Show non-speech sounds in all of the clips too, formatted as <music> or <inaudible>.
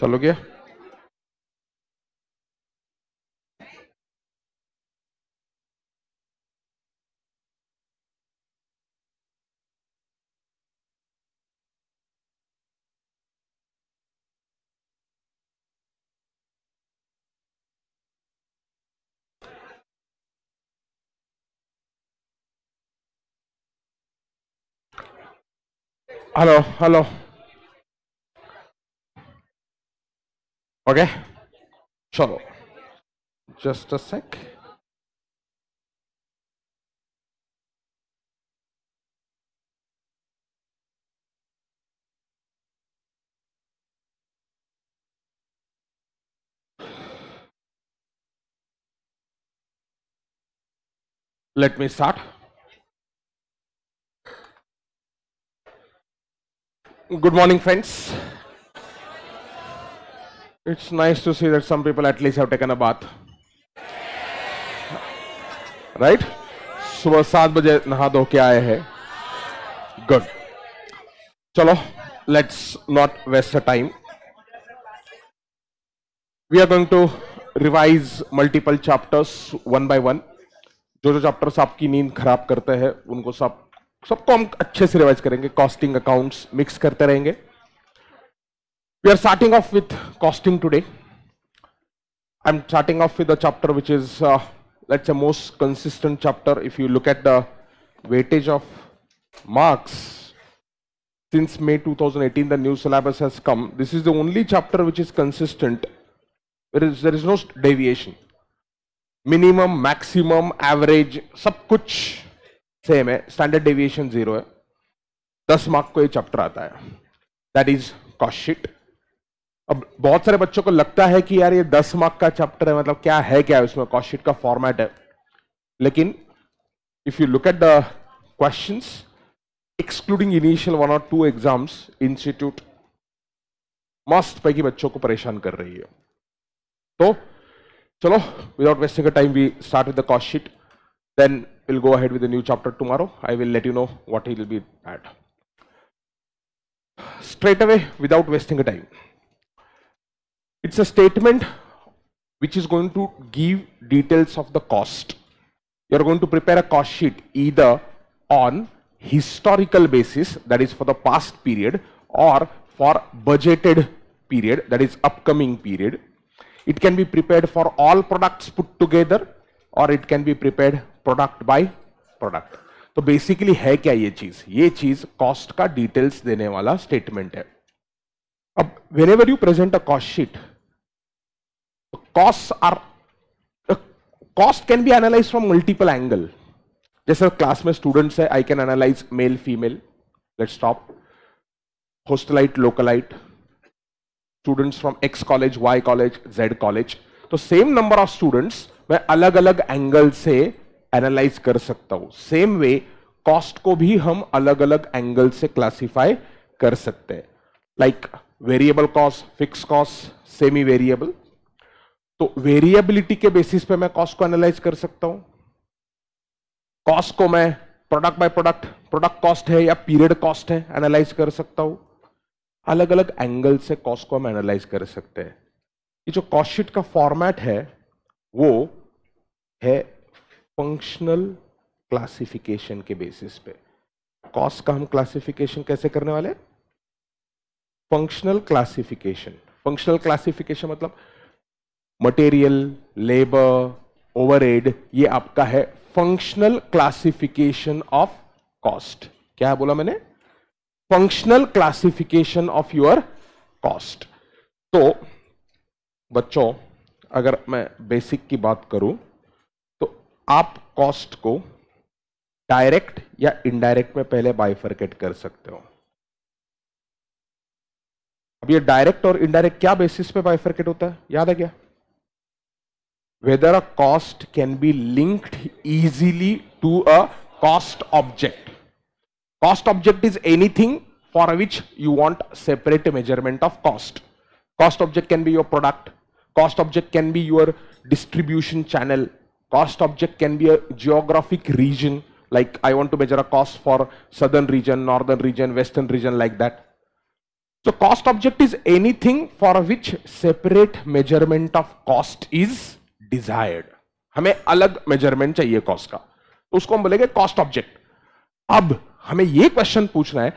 चलो गया hello hello Okay? Chalo. Just a sec. Let me start. Good morning, friends. It's nice to see that some people at least have taken a bath. Right? सुबह सात बजे नहा धो के आए हैं गुड चलो let's not waste a time we are going to revise multiple chapters one by one जो जो चैप्टर्स आपकी नींद खराब करते हैं उनको सब सबको हम अच्छे से रिवाइज करेंगे कॉस्टिंग अकाउंट्स मिक्स करते रहेंगे We are starting off with costing today. I'm starting off with a chapter which is, uh, let's say, most consistent chapter. If you look at the weightage of marks, since May 2018, the new syllabus has come. This is the only chapter which is consistent. There is, there is no deviation. Minimum, maximum, average, sub kuch same hai. Standard deviation zero hai. 10 mark ko ये chapter आता है that is अब बहुत सारे बच्चों को लगता है कि यार ये दस मार्क का चैप्टर है मतलब क्या है क्या है उसमें कॉस्टशीट का फॉर्मेट है लेकिन if you look at the question excluding initial one और टू एग्जाम्स इंस्टीट्यूट मस्त पैकी बच्चों को परेशान कर रही है तो चलो without wasting time we start with the cost sheet then will go ahead with the new chapter tomorrow. I will let you know what it will be at. Straight away, without It's a statement which is going to give details of the cost. You're going to prepare a cost sheet either on historical basis, that is for the past period, or for budgeted period, that is upcoming period. It can be prepared for all products put together, or it can be prepared product by product. So basically, है क्या ये चीज ये चीज cost का details statement. वाला statement है अब whenever you costs are uh, cost can be analyzed from multiple angle जैसे क्लास में स्टूडेंट्स है I can analyse male female let's stop hostelite localite students from X college Y college Z college तो same number of students मैं अलग अलग angle से analyse कर सकता हूं सेम वे कॉस्ट को भी हम अलग अलग एंगल से क्लासिफाई कर सकते हैं like variable cost fix cost semi variable तो वेरिएबिलिटी के बेसिस पे मैं कॉस्ट को एनालाइज कर सकता हूं कॉस्ट को मैं product by product product cost है या पीरियड कॉस्ट है एनालाइज कर सकता हूं अलग अलग एंगल से कॉस्ट को हम एनालाइज कर सकते हैं ये जो कॉस्ट शीट का फॉर्मेट है वो है फंक्शनल क्लासिफिकेशन के बेसिस पे कॉस्ट का हम क्लासिफिकेशन कैसे करने वाले फंक्शनल क्लासिफिकेशन फंक्शनल क्लासिफिकेशन मतलब मटेरियल लेबर ओवरहेड ये आपका है फंक्शनल क्लासिफिकेशन ऑफ कॉस्ट क्या बोला मैंने functional classification of your cost तो बच्चों अगर मैं बेसिक की बात करूं तो आप कॉस्ट को डायरेक्ट या इनडायरेक्ट में पहले बाइफर्केट कर सकते हो अब ये डायरेक्ट और इनडायरेक्ट क्या बेसिस पे बाइफर्केट होता है याद है क्या whether a cost can be linked easily to a cost object. Cost object is anything for which you want separate measurement of cost. Cost object can be your product, cost object can be your distribution channel, cost object can be a geographic region like I want to measure a cost for southern region, northern region, western region like that. So cost object is anything for which separate measurement of cost is desired हमें अलग measurement चाहिए cost का तो उसको हम बोलेंगे cost object अब हमें यह क्वेश्चन पूछना है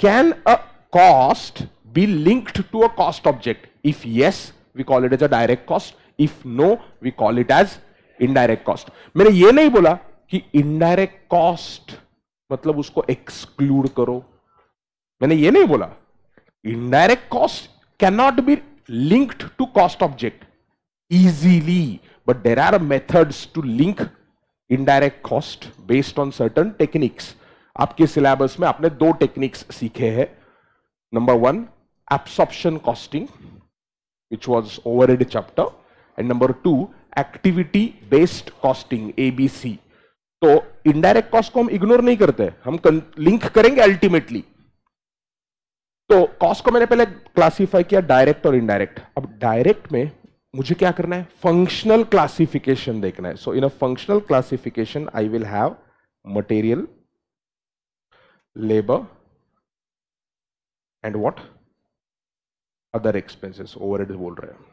can a cost be linked to a cost object if yes we call it as a direct cost if no we call it as indirect cost मैंने यह नहीं बोला कि इनडायरेक्ट कॉस्ट मतलब उसको एक्सक्लूड करो मैंने यह नहीं बोला indirect cost can not be linked to cost object easily But there are methods to link indirect cost based on certain techniques. आपके सिलेबस में आपने दो टेक्निक्स सीखे हैं number one absorption costing which was over chapter and number two activity based costing abc तो इनडायरेक्ट कॉस्ट को हम इग्नोर नहीं करते हम लिंक करेंगे अल्टीमेटली तो कॉस्ट को मैंने पहले क्लासिफाई किया डायरेक्ट और इनडायरेक्ट अब डायरेक्ट में मुझे क्या करना है फंक्शनल क्लासिफिकेशन देखना है so in a functional classification I will have material and and other other expenses overheads बोल रहे हैं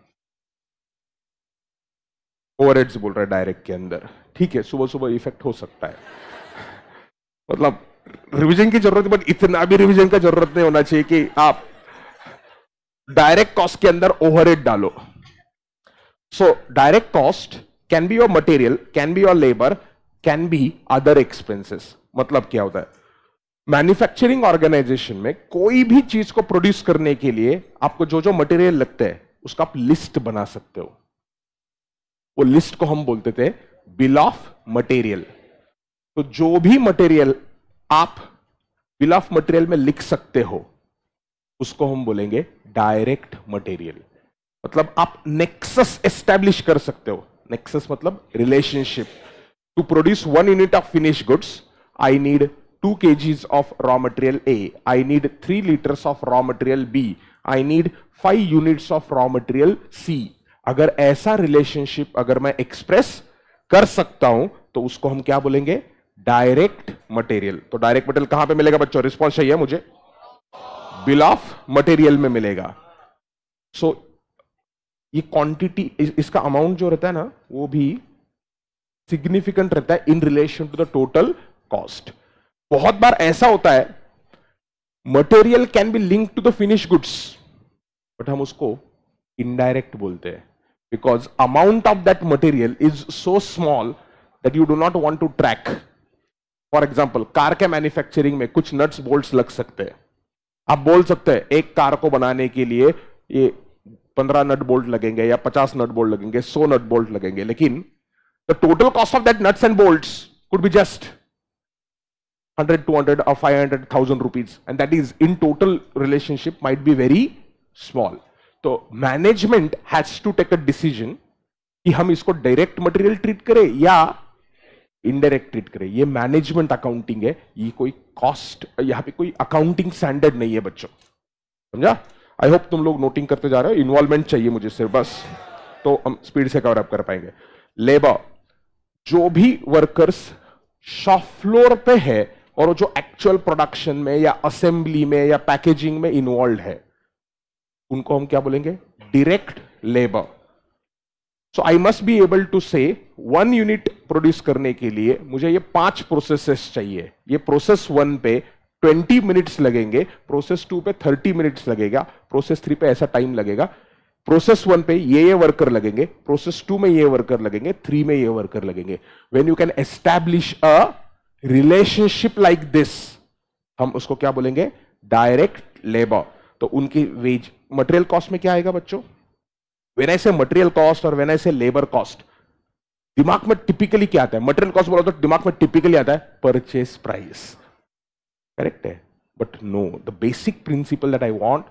ओवरहेड्स बोल रहे हैं डायरेक्ट के अंदर ठीक है सुबह सुबह इफेक्ट हो सकता है मतलब रिवीजन की जरूरत बट इतना भी रिवीजन का जरूरत नहीं होना चाहिए कि आप डायरेक्ट कॉस्ट के अंदर ओवरहेड डालो So direct cost can be your material, can be your labor, can be other expenses. मतलब क्या होता है मैन्युफैक्चरिंग ऑर्गेनाइजेशन में कोई भी चीज को प्रोड्यूस करने के लिए आपको जो जो मटेरियल लगता है उसका आप लिस्ट बना सकते हो वो लिस्ट को हम बोलते थे बिल ऑफ मटेरियल तो जो भी मटेरियल आप बिल ऑफ मटेरियल में लिख सकते हो उसको हम बोलेंगे डायरेक्ट मटेरियल मतलब आप नेक्सस एस्टैब्लिश कर सकते हो नेक्सस मतलब relationship to produce one unit of finish goods I need to kgs of raw material A I need three litres of raw material B I need five units of raw material C अगर ऐसा relationship अगर मैं express कर सकता हूं तो उसको हम क्या बोलेंगे डायरेक्ट मटेरियल तो डायरेक्ट मटेरियल कहां पे मिलेगा बच्चों रिस्पॉन्स चाहिए मुझे बिल ऑफ मटेरियल में मिलेगा सो so, ये क्वांटिटी इसका अमाउंट जो रहता है ना वो भी सिग्निफिकेंट रहता है in relation to the total cost बहुत बार ऐसा होता है material can be link to the finish goods but हम उसको इनडायरेक्ट बोलते हैं because amount of that material is so small that you do not want to track for example car के मैन्युफैक्चरिंग में कुछ नट्स बोल्ट लग सकते हैं आप बोल सकते हैं एक कार को बनाने के लिए ये पंद्रह नट बोल्ट लगेंगे या पचास नट बोल्ट लगेंगे सो नट बोल्ट लगेंगे लेकिन the total cost of that nuts and bolt could be just hundred two hundred और five hundred thousand rupees and that is in total relationship might be very small तो management has to take a decision कि हम इसको direct material treat करें या indirect treat करें ये management accounting है ये कोई कॉस्ट यहाँ पे कोई अकाउंटिंग स्टैंडर्ड नहीं है बच्चों समझा आई होप तुम लोग नोटिंग करते जा रहे हो इन्वॉल्वमेंट चाहिए मुझे सिर्फ बस तो हम स्पीड से कवर अप कर पाएंगे लेबर जो भी वर्कर्स शॉप फ्लोर पे है और जो एक्चुअल प्रोडक्शन में या असेंबली में या पैकेजिंग में इन्वॉल्व है उनको हम क्या बोलेंगे direct labour so I must be able to say one unit produce करने के लिए मुझे ये पांच प्रोसेसेस चाहिए ये प्रोसेस वन पे ट्वेंटी मिनट्स लगेंगे प्रोसेस टू पे थर्टी मिनट्स लगेगा प्रोसेस थ्री पे ऐसा टाइम लगेगा प्रोसेस वन पे ये ये वर्कर लगेंगे प्रोसेस टू में ये वर्कर लगेंगे थ्री में ये वर्कर लगेंगे when you can establish a relationship like this हम उसको क्या बोलेंगे डायरेक्ट लेबर तो उनकी वेज मटेरियल कॉस्ट में क्या आएगा बच्चों when I say material cost और when I say labour cost दिमाग में टिपिकली क्या आता है मटेरियल कॉस्ट बोला तो दिमाग में टिपिकली आता है purchase price Correct? But no, the basic principle that I want,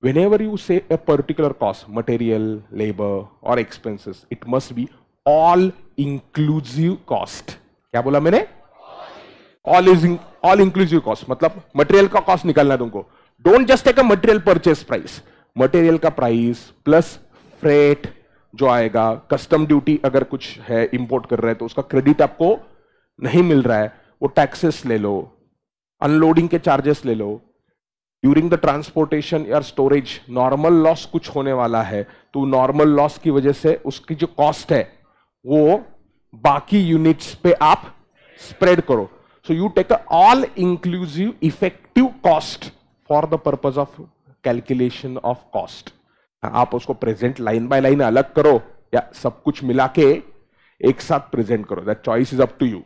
whenever you say a particular cost, material, labor or expenses, it must be all inclusive cost. क्या बोला मैंने all is all inclusive cost मतलब material का cost निकालना तुमको don't just take a material purchase price material का price plus freight जो आएगा कस्टम ड्यूटी अगर कुछ है इंपोर्ट कर रहे हैं तो उसका क्रेडिट आपको नहीं मिल रहा है वो टैक्सेस ले लो अनलोडिंग के चार्जेस ले लो ड्यूरिंग द ट्रांसपोर्टेशन या स्टोरेज नॉर्मल लॉस कुछ होने वाला है तो नॉर्मल लॉस की वजह से उसकी जो कॉस्ट है वो बाकी यूनिट्स पे आप स्प्रेड करो so you take all inclusive effective cost for the purpose of calculation of cost आप उसको प्रेजेंट लाइन बाय लाइन अलग करो या सब कुछ मिला के एक साथ प्रेजेंट करो that choice is up to you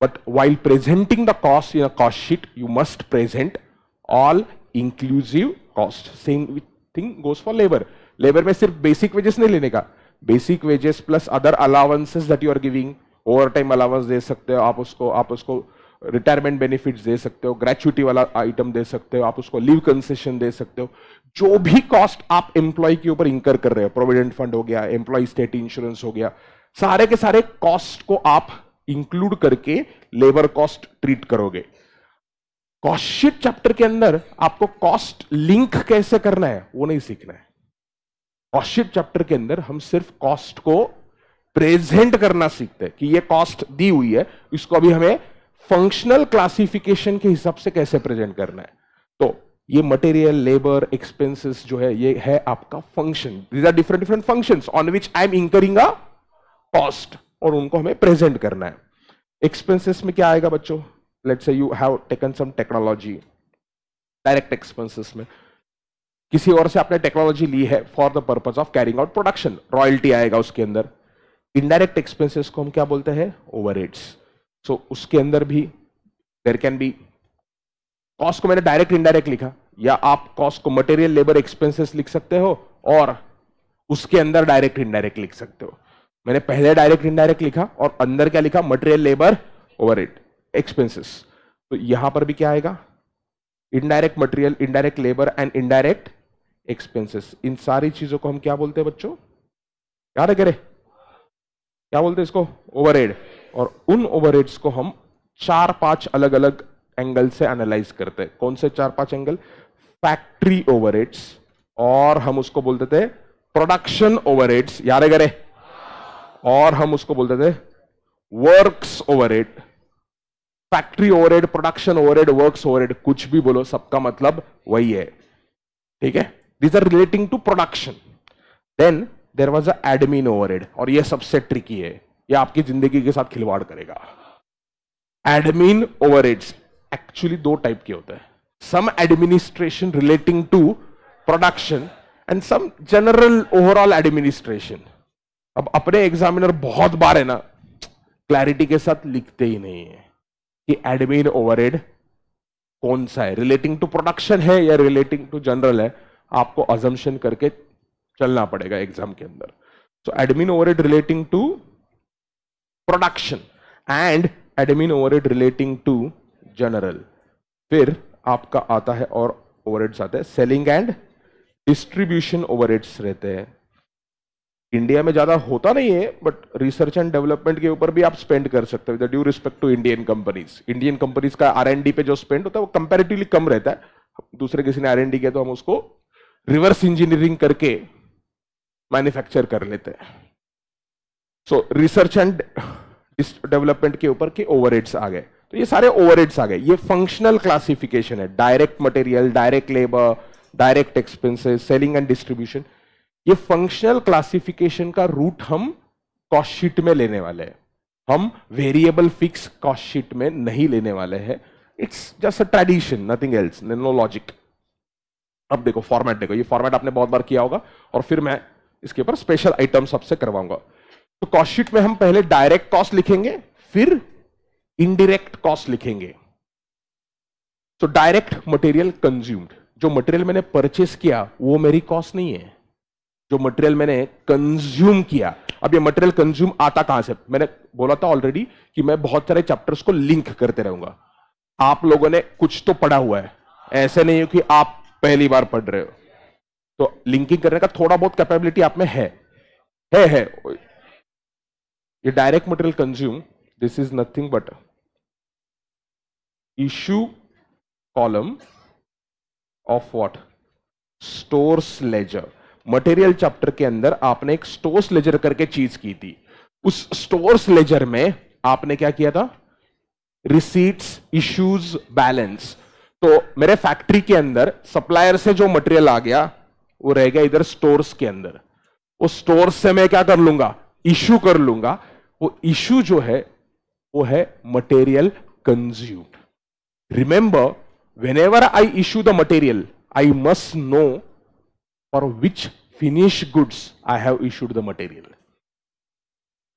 But while presenting the cost in a cost sheet, you must present all inclusive cost. Same thing goes for labor. Labor mein sirf basic wages nahi lene ka basic wages plus other allowances that you are giving, overtime allowance de sakte ho aap usko aap usko retirement benefits de sakte ho gratuity wala item de sakte ho aap usko leave concession de sakte ho जो भी cost आप employ के ऊपर इंकर कर रहे हो provident fund हो गया एम्प्लॉय स्टेट इंश्योरेंस हो गया सारे के सारे कॉस्ट को आप इंक्लूड करके लेबर कॉस्ट ट्रीट करोगे कॉस्टशीट चैप्टर के अंदर आपको कॉस्ट लिंक कैसे करना है वो नहीं सीखना है कॉस्टशीट चैप्टर के अंदर हम सिर्फ कॉस्ट को प्रेजेंट करना सीखते हैं कि ये कॉस्ट दी हुई है इसको अभी हमें फंक्शनल क्लासिफिकेशन के हिसाब से कैसे प्रेजेंट करना है तो ये मटेरियल लेबर एक्सपेंसेस जो है ये है आपका function these are different different functions on which I am incurring a cost और उनको हमें प्रेजेंट करना है एक्सपेंसेस में क्या आएगा बच्चों let's say you have taken some technology direct expenses में किसी और से आपने टेक्नोलॉजी ली है for the purpose of carrying out production royalty आएगा उसके अंदर इनडायरेक्ट एक्सपेंसेस को हम क्या बोलते हैं ओवर सो उसके अंदर भी देर कैन बी कॉस्ट को मैंने डायरेक्ट इनडायरेक्ट लिखा या आप कॉस्ट को मटेरियल लेबर एक्सपेंसेस लिख सकते हो और उसके अंदर डायरेक्ट इनडायरेक्ट लिख सकते हो मैंने पहले डायरेक्ट इनडायरेक्ट लिखा और अंदर क्या लिखा मटेरियल लेबर ओवर एक्सपेंसिस तो यहां पर भी क्या आएगा indirect material indirect labour and indirect expenses इन सारी चीजों को हम क्या बोलते हैं बच्चों क्या है करे क्या बोलते हैं इसको ओवर और उन ओवर को हम चार पांच अलग अलग एंगल से एनालाइज करते हैं कौन से चार पांच एंगल फैक्ट्री ओवर और हम उसको बोलते थे प्रोडक्शन एड्स याद है करे और हम उसको बोलते थे works add factory over add production over add work over add कुछ भी बोलो सबका मतलब वही है ठीक है these are relating to production then there was a admin add और यह सबसे ट्रिकी है यह आपकी जिंदगी के साथ खिलवाड़ करेगा एडमिन ओवर एक्चुअली दो टाइप के होते हैं some administration relating to production and some general overall administration अब अपने एग्जामिनर बहुत बार है ना क्लैरिटी के साथ लिखते ही नहीं है कि एडमिन ओवरहेड कौन सा है रिलेटिंग टू प्रोडक्शन है या रिलेटिंग टू जनरल है आपको अजम्पन करके चलना पड़ेगा एग्जाम के अंदर so admin overhead relating to production and admin overhead relating to general फिर आपका आता है और ओवरहेड्स आते हैं सेलिंग एंड डिस्ट्रीब्यूशन ओवरहेड्स रहते हैं इंडिया में ज़्यादा होता नहीं है बट रिसर्च एंड डेवलपमेंट के ऊपर भी आप स्पेंड कर सकते हो due respect to Indian companies Indian companies का आर पे जो स्पेंड होता है वो कंपेरेटिवली कम रहता है दूसरे किसी ने आर किया तो हम उसको रिवर्स इंजीनियरिंग करके मैन्युफैक्चर कर लेते हैं सो रिसर्च एंड डेवलपमेंट के ऊपर के ओवर आ गए तो ये सारे ओवर आ गए ये फंक्शनल क्लासिफिकेशन है direct material direct labour direct expenses selling and distribution ये फंक्शनल क्लासिफिकेशन का रूट हम कॉस्टशीट में लेने वाले हैं हम वेरिएबल फिक्स कॉस्टशीट में नहीं लेने वाले हैं it's just a tradition nothing else no logic अब देखो फॉर्मेट देखो ये फॉर्मेट आपने बहुत बार किया होगा और फिर मैं इसके ऊपर स्पेशल आइटम सबसे करवाऊंगा तो कॉस्टशीट में हम पहले डायरेक्ट कॉस्ट लिखेंगे फिर इनडायरेक्ट कॉस्ट लिखेंगे तो डायरेक्ट मटेरियल कंज्यूम्ड जो मटेरियल मैंने परचेस किया वो मेरी कॉस्ट नहीं है जो मटेरियल मैंने कंज्यूम किया अब ये मटेरियल कंज्यूम आता कहां से मैंने बोला था ऑलरेडी कि मैं बहुत सारे चैप्टर्स को लिंक करते रहूंगा आप लोगों ने कुछ तो पढ़ा हुआ है ऐसे नहीं हो कि आप पहली बार पढ़ रहे हो तो लिंकिंग करने का थोड़ा बहुत कैपेबिलिटी आप में है है है ये direct material consume this is nothing but issue column of what stores ledger material chapter के अंदर आपने एक स्टोर्स लेजर करके चीज की थी उस स्टोर्स लेजर में आपने क्या किया था रिसीट्स इश्यूज बैलेंस तो मेरे फैक्ट्री के अंदर सप्लायर से जो मटेरियल आ गया वो रह गया इधर स्टोर्स के अंदर वो स्टोर्स से मैं क्या कर लूंगा इश्यू कर लूंगा वो इश्यू जो है वो है material consume remember whenever I issue the material I must know for which finish goods I have issued the material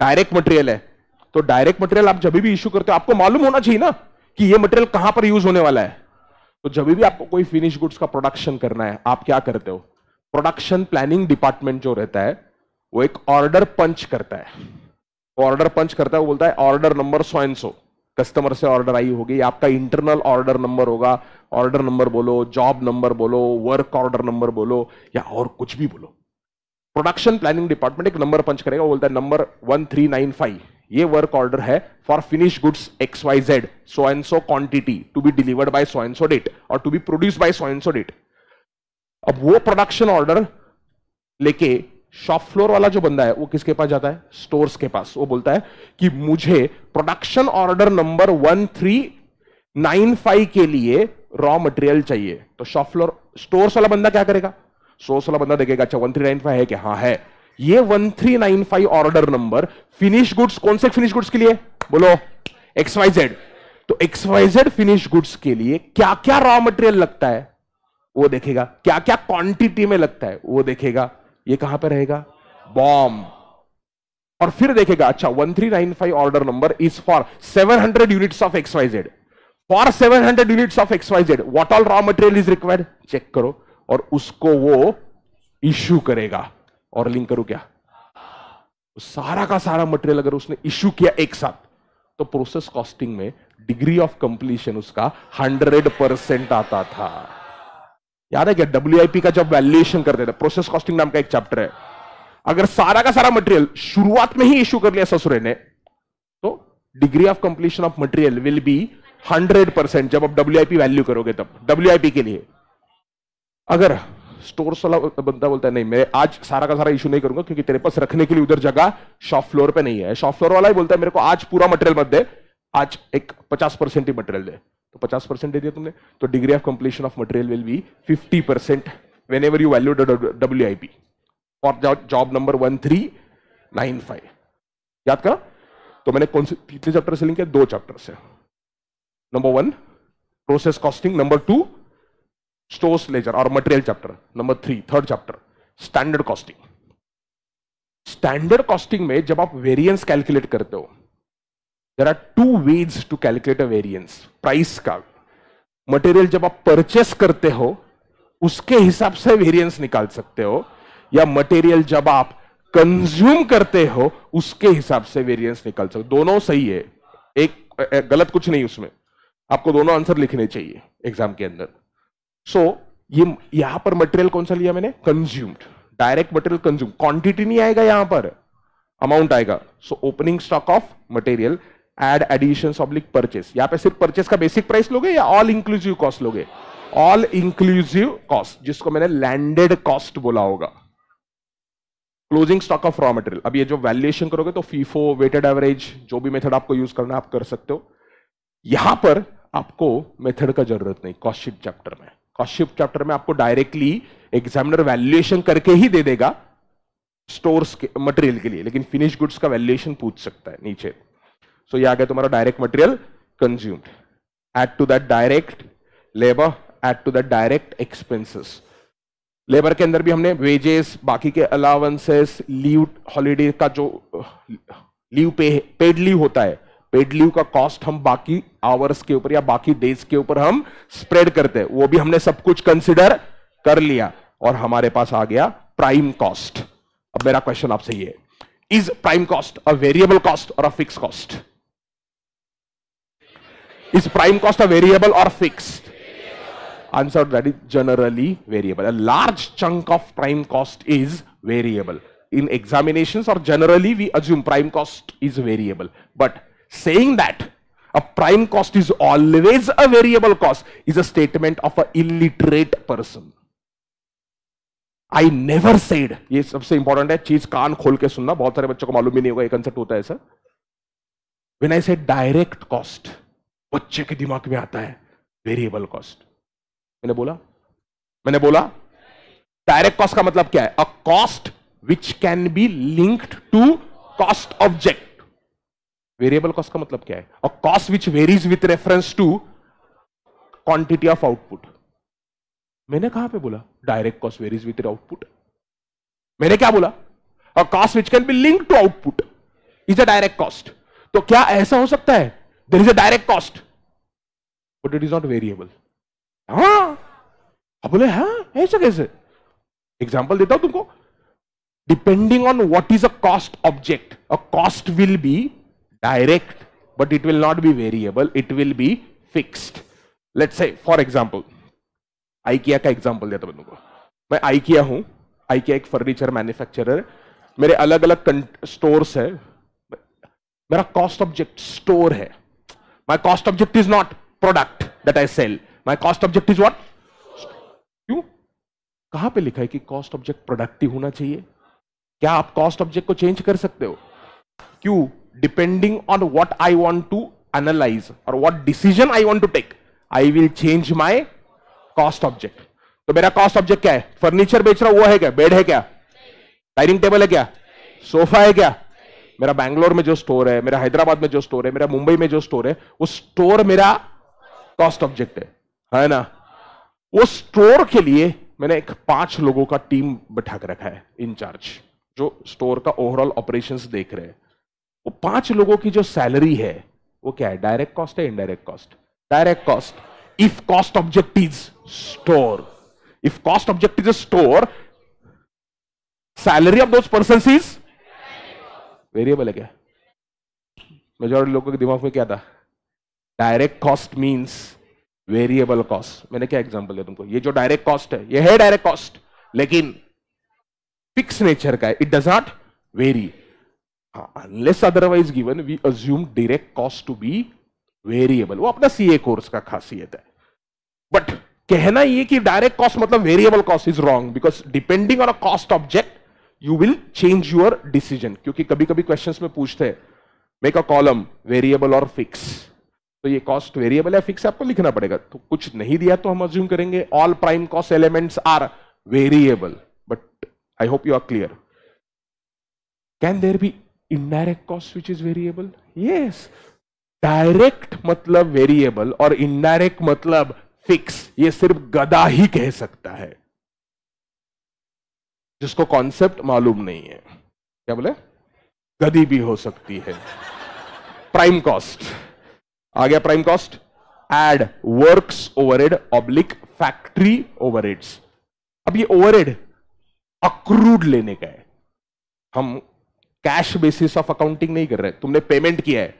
direct material है तो डायरेक्ट मटेरियल आप जब भी इश्यू करते हो आपको मालूम होना चाहिए ना कि ये मटेरियल कहां पर यूज होने वाला है तो जब भी आपको कोई फिनिश गुड्स का प्रोडक्शन करना है आप क्या करते हो प्रोडक्शन प्लानिंग डिपार्टमेंट जो रहता है वो एक ऑर्डर पंच करता है ऑर्डर पंच करता है वो बोलता है order number so and so customer से ऑर्डर आई होगी आपका इंटरनल ऑर्डर नंबर होगा ऑर्डर नंबर बोलो जॉब नंबर बोलो वर्क ऑर्डर नंबर बोलो या और कुछ भी बोलो प्रोडक्शन प्लानिंग डिपार्टमेंट एक नंबर पंच करेगा बोलता है number one three nine five ये वर्क ऑर्डर है for finish goods X Y Z so and so quantity to be delivered by so and so date और to be produce by so and so date अब वो production order लेके shop floor वाला जो बंदा है वो किसके पास जाता है स्टोर्स के पास वो बोलता है कि मुझे production order number one three nine five के लिए रॉ मटेरियल चाहिए तो शॉप फ्लोर स्टोर्स वाला बंदा क्या करेगा स्टोर्स वाला बंदा देखेगा अच्छा वन थ्री नाइन फाइव है कि हाँ है ये one three nine five order number finish goods कौन से फिनिश गुड्स के लिए बोलो एक्स वाई जेड तो X Y Z finish goods के लिए क्या क्या रॉ मटेरियल लगता है वो देखेगा क्या क्या क्वांटिटी में लगता है वो देखेगा ये कहां पर रहेगा बॉम्ब और फिर देखेगा अच्छा one three nine five order number is for seven hundred units of XYZ for seven hundred units of XYZ what all raw material is required check करो और उसको वो इश्यू करेगा और लिंक करो क्या सारा का सारा मटेरियल अगर उसने इश्यू किया एक साथ तो प्रोसेस कॉस्टिंग में डिग्री ऑफ कंप्लीशन उसका हंड्रेड परसेंट आता था याद है क्या डब्ल्यू का जब वैल्यूएशन करते थे प्रोसेस कॉस्टिंग नाम का एक चैप्टर है अगर सारा का सारा मटेरियल शुरुआत में ही इश्यू कर लिया ससुरे ने तो degree of completion of material will be 100 percent जब आप डब्ल्यू वैल्यू करोगे तब डब्ल्यू के लिए अगर स्टोर वाला बंदा बोलता है नहीं मैं आज सारा का सारा इशू नहीं करूंगा क्योंकि तेरे पास रखने के लिए उधर जगह शॉप फ्लोर पे नहीं है शॉप फ्लोर वाला ही बोलता है मेरे को आज पूरा मटेरियल मत दे आज एक पचास परसेंट ही मटेरियल दे तो 50 परसेंट दे दिया तुमने तो degree of completion of material will be 50 percent whenever you value W I P for job number one three nine five याद करा तो मैंने कौन से कितने चैप्टर से लिंक है दो चैप्टर से number one process costing number two stores ledger और material chapter number three third chapter standard costing standard costing में जब आप वेरिएंस कैलकुलेट करते हो there are two ways to calculate a variance price का मटेरियल जब आप परचेस करते हो उसके हिसाब से वेरियंस निकाल सकते हो या मटेरियल जब आप कंज्यूम करते हो उसके हिसाब से वेरियंस निकाल सकते हो दोनों सही है एक गलत कुछ नहीं उसमें आपको दोनों आंसर लिखने चाहिए एग्जाम के अंदर सो so, ये यहां पर मटेरियल कौन सा लिया मैंने consumed direct material consume quantity नहीं आएगा यहां पर अमाउंट आएगा so opening stock of material add addition oblique purchase यहां पे सिर्फ परचेस का बेसिक प्राइस लोगे या ऑल इंक्लूसिव कॉस्ट लोगे ऑल इंक्लूसिव कॉस्ट जिसको मैंने लैंडेड कॉस्ट बोला होगा closing stock of raw material अब ये जो वैल्यूएशन करोगे तो फीफो वेटेड एवरेज जो भी मेथड आपको यूज करना आप कर सकते हो यहां पर आपको मेथड का जरूरत नहीं कॉस्टशिप चैप्टर में कॉस्टशिप चैप्टर में आपको डायरेक्टली एग्जामिनर वैल्यूएशन करके ही दे देगा स्टोर्स के मटेरियल के लिए लेकिन फिनिश गुड्स का वैल्यूएशन पूछ सकता है नीचे सो ये आ गया तुम्हारा direct material consumed add to that direct labour add to that direct expenses labour के अंदर भी हमने वेजेस बाकी के अलावेंसेस लीव हॉलीडे का जो लीव पे पेड लीव होता है पेड लीव का कॉस्ट हम बाकी आवर्स के ऊपर या बाकी डेज के ऊपर हम स्प्रेड करते हैं वो भी हमने सब कुछ कंसिडर कर लिया और हमारे पास आ गया प्राइम कॉस्ट अब मेरा क्वेश्चन आपसे ये is prime cost a variable cost और a fix cost Is prime cost a variable or fixed? Variable. Answer that is generally variable. A large chunk of prime cost is variable. In examinations or generally we assume prime cost is variable. But saying that a prime cost is always a variable cost is a statement of an illiterate person. i never said ये सबसे important है चीज कान खोल के सुनना बहुत सारे बच्चों को मालूम भी नहीं होगा ये कंसेप्ट होता है sir when I said direct cost बच्चे के दिमाग में आता है वेरिएबल कॉस्ट मैंने बोला मैंने बोला डायरेक्ट कॉस्ट का मतलब क्या है a cost which can be linked to cost object variable cost का मतलब क्या है a cost which varies with reference to quantity of output मैंने कहां पे बोला direct cost varies with output मैंने क्या बोला a cost which can be link to output is a direct cost तो क्या ऐसा हो सकता है there is a direct cost but it is not variable हाँ बोले हाँ ऐसा कैसे एग्जाम्पल देता हूं तुमको depending on what is a cost object a cost will be direct but it will not be variable it will be fixed let's say for example IKEA का example देता हूं तुमको मैं आईकिया हूं आईकिया एक फर्नीचर मैन्युफैक्चर मेरे अलग अलग स्टोर्स है मेरा कॉस्ट ऑब्जेक्ट स्टोर है my cost object is not product that I sell. My cost object is what? क्यों कहाँ पे लिखा है कि cost object productive होना चाहिए क्या आप cost object को change कर सकते हो क्यों Depending on what I want to analyze or what decision I want to take, I will change my cost object. तो मेरा cost object क्या है Furniture बेच रहा हूँ वो है क्या Bed है क्या Dining table है क्या Sofa है क्या मेरा बैंगलोर में जो स्टोर है मेरा हैदराबाद में जो स्टोर है मेरा मुंबई में जो स्टोर है वो स्टोर मेरा कॉस्ट ऑब्जेक्ट है है ना वो स्टोर के लिए मैंने एक पांच लोगों का टीम बैठा के रखा है इंचार्ज जो स्टोर का ओवरऑल ऑपरेशन देख रहे हैं वो पांच लोगों की जो सैलरी है वो क्या है डायरेक्ट कॉस्ट है indirect cost direct cost if cost object is store if cost object is store salary of दो पर्सन इज वेरिएबल है क्या मेजोरिटी लोगों के दिमाग में क्या था direct cost means variable cost मैंने क्या एग्जांपल दिया तुमको ये जो डायरेक्ट कॉस्ट है ये है डायरेक्ट कॉस्ट लेकिन फिक्स नेचर का है it does not vary unless otherwise given we assume direct cost to be variable वो अपना सीए कोर्स का खासियत है बट कहना ये कि डायरेक्ट कॉस्ट मतलब variable cost is wrong because depending on a cost object you will change your decision क्योंकि कभी कभी क्वेश्चंस में पूछते हैं मेक अ कॉलम वेरिएबल और फिक्स तो ये कॉस्ट वेरिएबल है फिक्स आपको लिखना पड़ेगा तो कुछ नहीं दिया तो हम अज्यूम करेंगे all prime cost elements are variable but I hope you are clear can there be indirect cost which is variable yes direct मतलब वेरिएबल और इनडायरेक्ट मतलब फिक्स ये सिर्फ गदा ही कह सकता है जिसको कॉन्सेप्ट मालूम नहीं है क्या बोले गदी भी हो सकती है प्राइम कॉस्ट आ गया prime cost add works overhead oblique factory overheads अब ये ओवरहेड अक्रूड लेने का है हम कैश बेसिस ऑफ अकाउंटिंग नहीं कर रहे तुमने पेमेंट किया है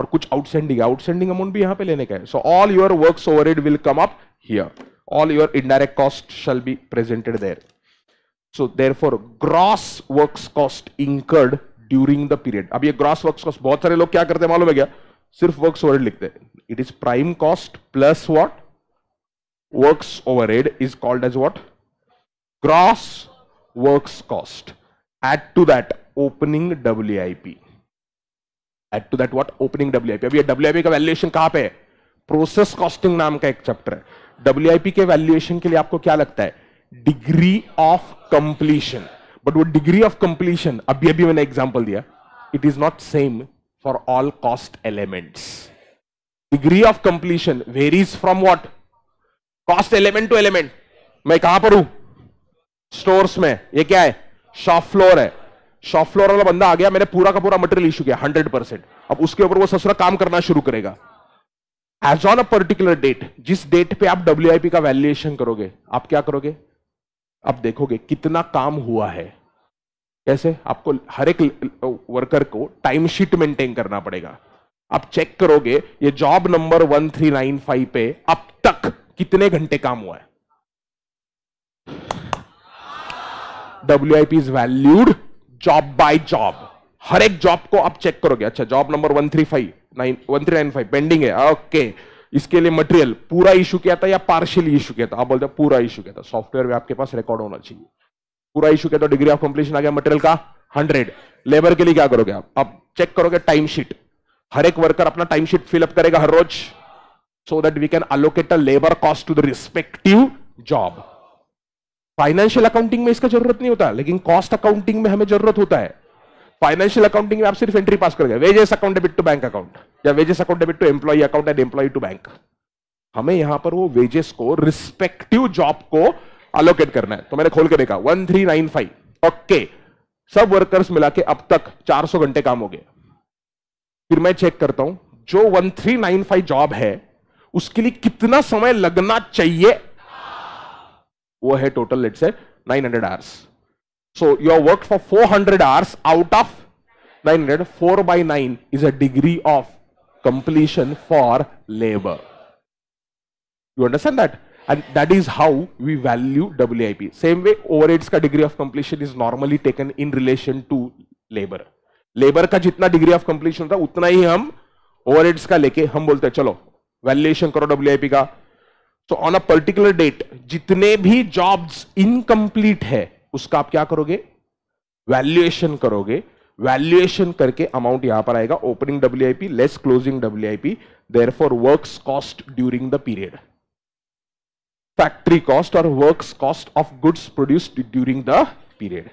और कुछ आउटसेंडिंग आउटसेंडिंग अमाउंट भी यहां पे लेने का है so all your works overhead will come up here your indirect cost cost be presented there so therefore gross work cost incurred during the period अब ये ग्रॉस वर्क कॉस्ट बहुत सारे लोग क्या करते हैं मालूम है क्या सिर्फ वर्क्स ओवर लिखते हैं it is prime cost plus what works over is called as what gross works cost add to that opening W I P add to that what opening W I P अभी W I P का valuation कहां पे है process costing नाम का एक chapter है W I P के वैल्यूएशन के लिए आपको क्या लगता है डिग्री ऑफ कंप्लीशन बट वो डिग्री ऑफ कंप्लीशन अभी अभी मैंने एग्जाम्पल दिया it is not same for all cost elements. Degree of completion varies from what? Cost element to element. मैं कहां पर हूं स्टोर्स में ये क्या है शॉप फ्लोर है शॉप फ्लोर वाला बंदा आ गया मैंने पूरा का पूरा मटेरियल इशू किया हंड्रेड परसेंट अब उसके ऊपर वो ससुरा काम करना शुरू करेगा as on a particular date जिस डेट पे आप डब्ल्यू का वैल्यूएशन करोगे आप क्या करोगे आप देखोगे कितना काम हुआ है कैसे आपको हर एक वर्कर को टाइम शीट मेंटेन करना पड़ेगा आप चेक करोगे ये जॉब नंबर 1395 पे अब तक कितने घंटे काम हुआ है W I P is valued job by job हर एक जॉब को आप चेक करोगे अच्छा job number one three five nine one three nine five pending है ओके इसके लिए मटेरियल पूरा इशू किया था या पार्शियल इशू किया था आप बोलते पूरा इशू किया था सॉफ्टवेयर में आपके पास रिकॉर्ड होना चाहिए पूरा इशू क्या डिग्री ऑफ कंप्लीशन आ गया मटेरियल का हंड्रेड लेबर के लिए क्या करोगे आप आप चेक करोगे टाइम शीट हर एक वर्कर अपना टाइम शीट फिलअप करेगा हर रोज so that we can allocate a labour cost to the respective job financial accounting में इसका जरूरत नहीं होता लेकिन कॉस्ट अकाउंटिंग में हमें जरूरत होता है फाइनेंशियल अकाउंटिंग में आप सिर्फ एंट्री पास कर गए wages account debit to bank account या wages account debit to employee account and employee to bank हमें यहां पर वो वेजेस को रिस्पेक्टिव जॉब को अलोकेट करना है तो मैंने खोल के देखा one three nine five okay सब वर्कर्स मिला के अब तक 400 घंटे काम हो गए फिर मैं चेक करता हूं जो 1395 जॉब है उसके लिए कितना समय लगना चाहिए वो है total let say 900 hundred hours so you are work for 400 hundred hours out of 900 hundred four by nine is a degree of completion for labour you understand that and that is how we value WIP. Same way, overheads ka degree of completion is normally taken in relation to labor. labor ka jitna degree of completion होता utna hi hum overheads ka leke hum bolte hai chalo valuation karo wip ka so on a particular date jitne bhi jobs incomplete hai uska aap kya karoge valuation karoge valuation करके amount यहां पर आएगा opening WIP less closing WIP therefore work cost during the period factory cost और work cost of goods produced during the period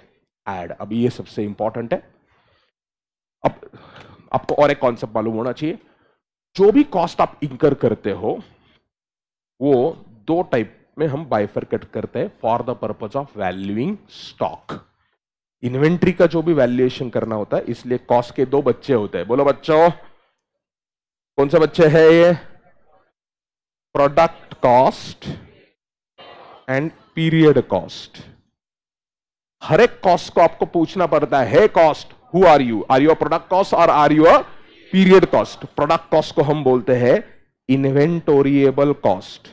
add अभी ये सबसे important है अब आपको और एक कॉन्सेप्ट मालूम होना चाहिए जो भी कॉस्ट आप इंकर करते हो वो दो टाइप में हम बाइफर कट करते हैं for the purpose of valuing stock inventory का जो भी वैल्यूएशन करना होता है इसलिए कॉस्ट के दो बच्चे होते हैं बोलो बच्चों कौन से बच्चे हैं ये product cost and period cost हर एक कॉस्ट को आपको पूछना पड़ता है cost who are you are you product cost और are you a period cost product cost को हम बोलते हैं इन्वेंटोरिएबल कॉस्ट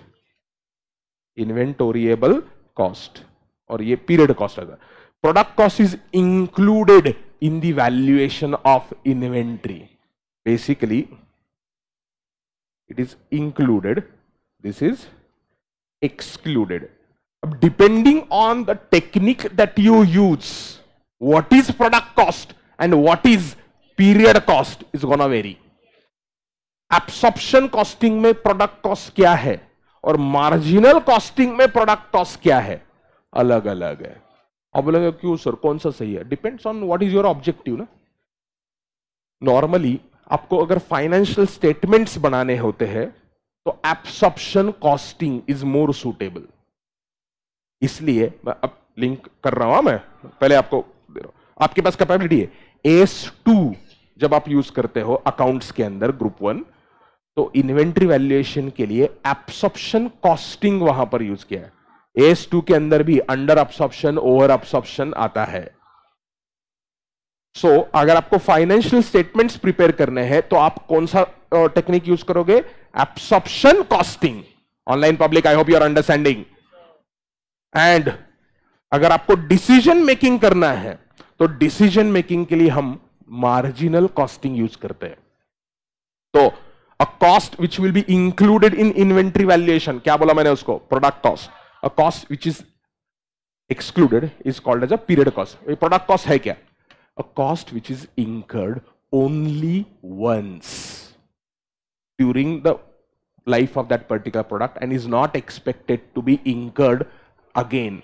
इन्वेंटोरिएबल कॉस्ट और ये पीरियड कॉस्ट अगर product cost is included in valuation valuation of inventory basically it is included this is excluded अब depending on the technique that you use is product cost and and is period cost is is a very absorption costing में product cost क्या है और marginal costing में product cost क्या है अलग अलग है अब लगे क्यों सर कौन सा सही है depends on what is your objective ना नॉर्मली आपको अगर फाइनेंशियल स्टेटमेंट्स बनाने होते हैं तो absorption costing is more suitable इसलिए मैं अब लिंक कर रहा हूं हाँ, मैं पहले आपको दे रहा हूं आपके पास कैपेबिलिटी है एस टू जब आप यूज करते हो अकाउंट्स के अंदर ग्रुप वन तो इन्वेंट्री वैल्यूएशन के लिए एब्सॉप्शन कॉस्टिंग वहां पर यूज किया है एस टू के अंदर भी अंडर अपसॉप्शन ओवर अपसॉप्शन आता है सो so, अगर आपको फाइनेंशियल स्टेटमेंट्स प्रिपेयर करने हैं तो आप कौन सा टेक्निक यूज करोगे absorption costing online public I hope you are understanding and अगर आपको डिसीजन मेकिंग करना है तो डिसीजन मेकिंग के लिए हम मार्जिनल कॉस्टिंग यूज करते हैं तो a cost which will be included in inventory valuation क्या बोला मैंने उसको product cost a cost which is excluded is called as a period cost product cost है क्या a cost which is incurred only once during the life of that particular product and is not expected to be incurred again.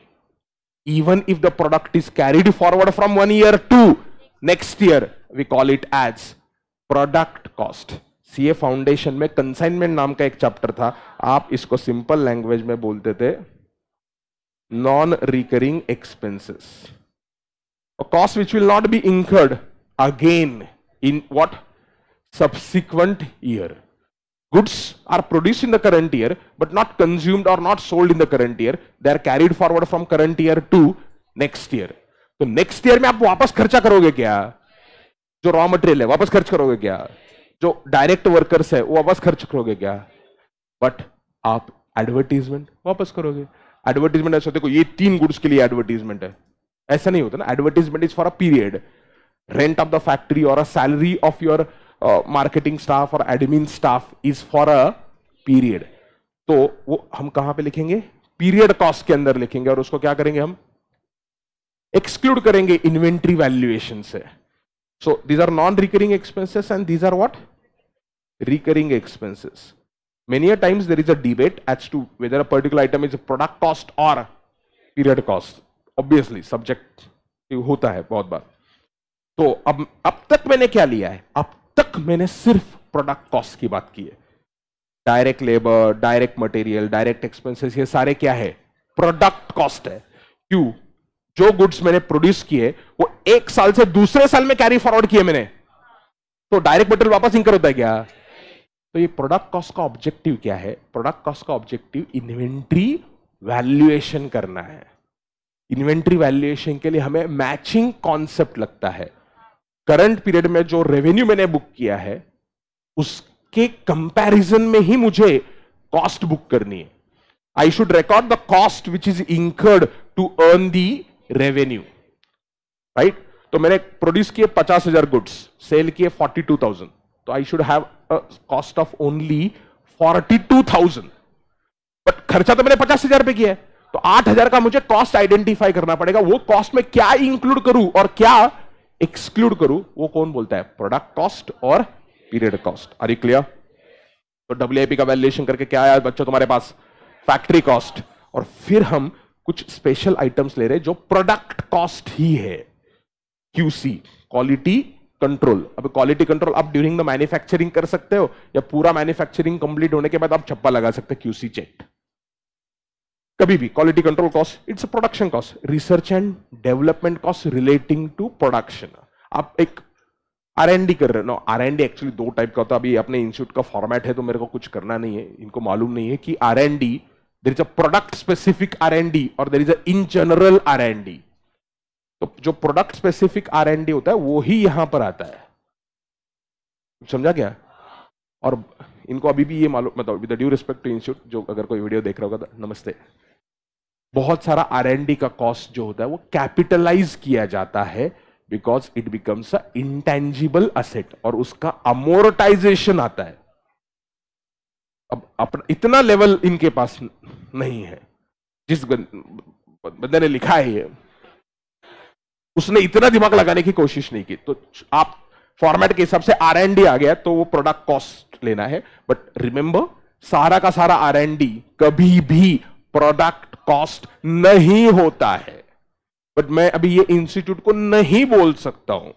Even if the product is carried forward from one year to next year, we call it as product cost. CA foundation में consignment नाम का एक chapter था आप इसको simple language में बोलते थे non recurring expenses cost which will not be incurred again in what subsequent year goods are produced in the current year but not consumed or not sold in the current year they are carried forward from current year to next year तो next year में आप वापस खर्चा करोगे क्या जो raw material है वापस खर्च करोगे क्या जो डायरेक्ट वर्कर्स है वो वापस खर्च करोगे क्या बट आप एडवर्टीजमेंट वापस करोगे एडवर्टीजमेंट ऐसा अच्छा, देखो ये तीन गुड्स के लिए एडवर्टीजमेंट है ऐसा नहीं होता ना advertisement is for a period rent of the factory और a salary of your marketing staff और admin staff is for a period तो वो हम कहां पे लिखेंगे पीरियड कॉस्ट के अंदर लिखेंगे और उसको क्या करेंगे हम एक्सक्लूड करेंगे इन्वेंट्री वैल्यूएशन से so these are non recurring expenses and these are what recurring expenses many times there is a debate as to whether a particular item is product cost और पीरियड कॉस्ट ऑब्वियसली सब्जेक्ट होता है बहुत बार तो अब अब तक मैंने क्या लिया है अब तक मैंने सिर्फ प्रोडक्ट कॉस्ट की बात की है direct labour direct material direct expenses ये सारे क्या है प्रोडक्ट कॉस्ट है क्यों जो गुड्स मैंने प्रोड्यूस किए वो एक साल से दूसरे साल में कैरी फॉरवर्ड किए मैंने तो डायरेक्ट मटेरियल वापस इंकर होता है क्या तो ये प्रोडक्ट कॉस्ट का ऑब्जेक्टिव क्या है प्रोडक्ट कॉस्ट का ऑब्जेक्टिव इन्वेंट्री वैल्यूएशन करना है इन्वेंट्री वैल्यूएशन के लिए हमें मैचिंग कॉन्सेप्ट लगता है करंट पीरियड में जो रेवेन्यू मैंने बुक किया है उसके कंपैरिजन में ही मुझे कॉस्ट बुक करनी है I should record the cost which is incurred to earn the revenue right तो मैंने प्रोड्यूस किए पचास हजार गुड्स सेल किए फोर्टी टू थाउजेंड तो I should have cost of only forty two thousand but खर्चा तो मैंने पचास हजार पे किया है तो आठ हजार का मुझे कॉस्ट आइडेंटिफाई करना पड़ेगा वो कॉस्ट में क्या इंक्लूड करूं और क्या एक्सक्लूड करूं वो कौन बोलता है प्रोडक्ट कॉस्ट और period cost are you clear तो डब्ल्यू का वैल्यूएशन करके क्या आया बच्चों तुम्हारे पास फैक्ट्री कॉस्ट और फिर हम कुछ स्पेशल आइटम्स ले रहे जो प्रोडक्ट कॉस्ट ही है क्यूसी क्वालिटी कंट्रोल अब क्वालिटी कंट्रोल आप ड्यूरिंग द मैन्युफैक्चरिंग कर सकते हो या पूरा मैन्युफैक्चरिंग कंप्लीट होने के बाद आप छप्पा लगा सकते हो क्यूसी चेक कभी भी quality control cost it's production cost research and development cost relating to production आप एक आर कर रहे हो आर एन एक्चुअली दो टाइप का होता है अभी अपने इंस्टीट्यूट का फॉर्मेट है तो मेरे को कुछ करना नहीं है इनको मालूम नहीं है कि R N D there is a product specific R N D और there is a in general R N D तो जो product specific R N D होता है वो ही यहां पर आता है समझा क्या और इनको अभी भी ये मालूम मतलब with due respect to institute जो अगर कोई वीडियो देख रहा होगा तो नमस्ते बहुत सारा आर एन डी का कॉस्ट जो होता है वो कैपिटलाइज किया जाता है because it becomes a intangible asset और उसका अमोरटाइजेशन आता है अब अपना इतना लेवल इनके पास नहीं है जिस बंदे ने लिखा है ये उसने इतना दिमाग लगाने की कोशिश नहीं की तो आप फॉर्मेट के हिसाब से आर एन डी आ गया तो वो प्रोडक्ट कॉस्ट लेना है बट रिमेंबर सारा का सारा आर एन डी कभी भी प्रोडक्ट कॉस्ट नहीं होता है बट मैं अभी ये इंस्टीट्यूट को नहीं बोल सकता हूं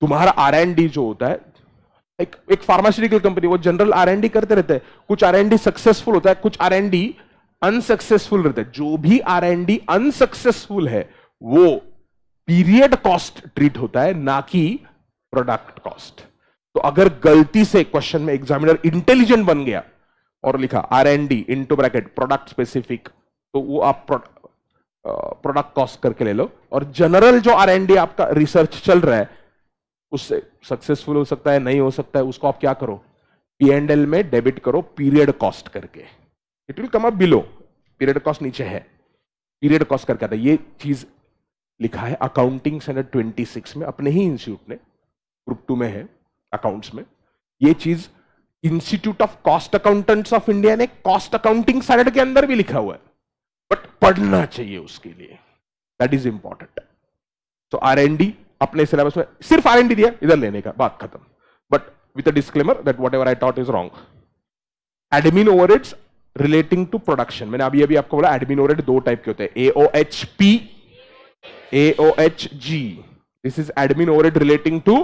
तुम्हारा आर एंड डी जो होता है एक एक फार्मास्यूटिकल कंपनी वो जनरल आर एंड डी करते रहते हैं कुछ आर एंड डी सक्सेसफुल होता है कुछ आर एंड डी अनसक्सेसफुल रहता है जो भी आर एंड डी अनसक्सेसफुल है वो पीरियड कॉस्ट ट्रीट होता है ना कि प्रोडक्ट कॉस्ट तो अगर गलती से क्वेश्चन में एग्जामिनर इंटेलिजेंट बन गया और लिखा R N D into bracket product specific तो वो आप प्रोडक्ट कॉस्ट करके ले लो और जनरल जो आर एन डी आपका रिसर्च चल रहा है उससे सक्सेसफुल हो सकता है नहीं हो सकता है उसको आप क्या करो पी एंड एल में डेबिट करो पीरियड कॉस्ट करके it will come up below period cost नीचे है पीरियड कॉस्ट करके आता है ये चीज लिखा है अकाउंटिंग स्टैंडर्ड सिक्स में अपने ही इंस्टीट्यूट ने ग्रुप टू में है अकाउंट्स में ये चीज़ institute of cost accountants of India ने कॉस्ट अकाउंटिंग साइड के अंदर भी लिखा हुआ है बट पढ़ना चाहिए उसके लिए दैट इज इंपॉर्टेंट तो आर अपने सिलेबस में सिर्फ आर दिया इधर लेने का बात खत्म but with disclaimer that whatever I taught is wrong admin over relating to production मैंने अभी अभी आपको बोला एडमिन ओवर दो टाइप के होते हैं AO H P AO H G this is admin over relating to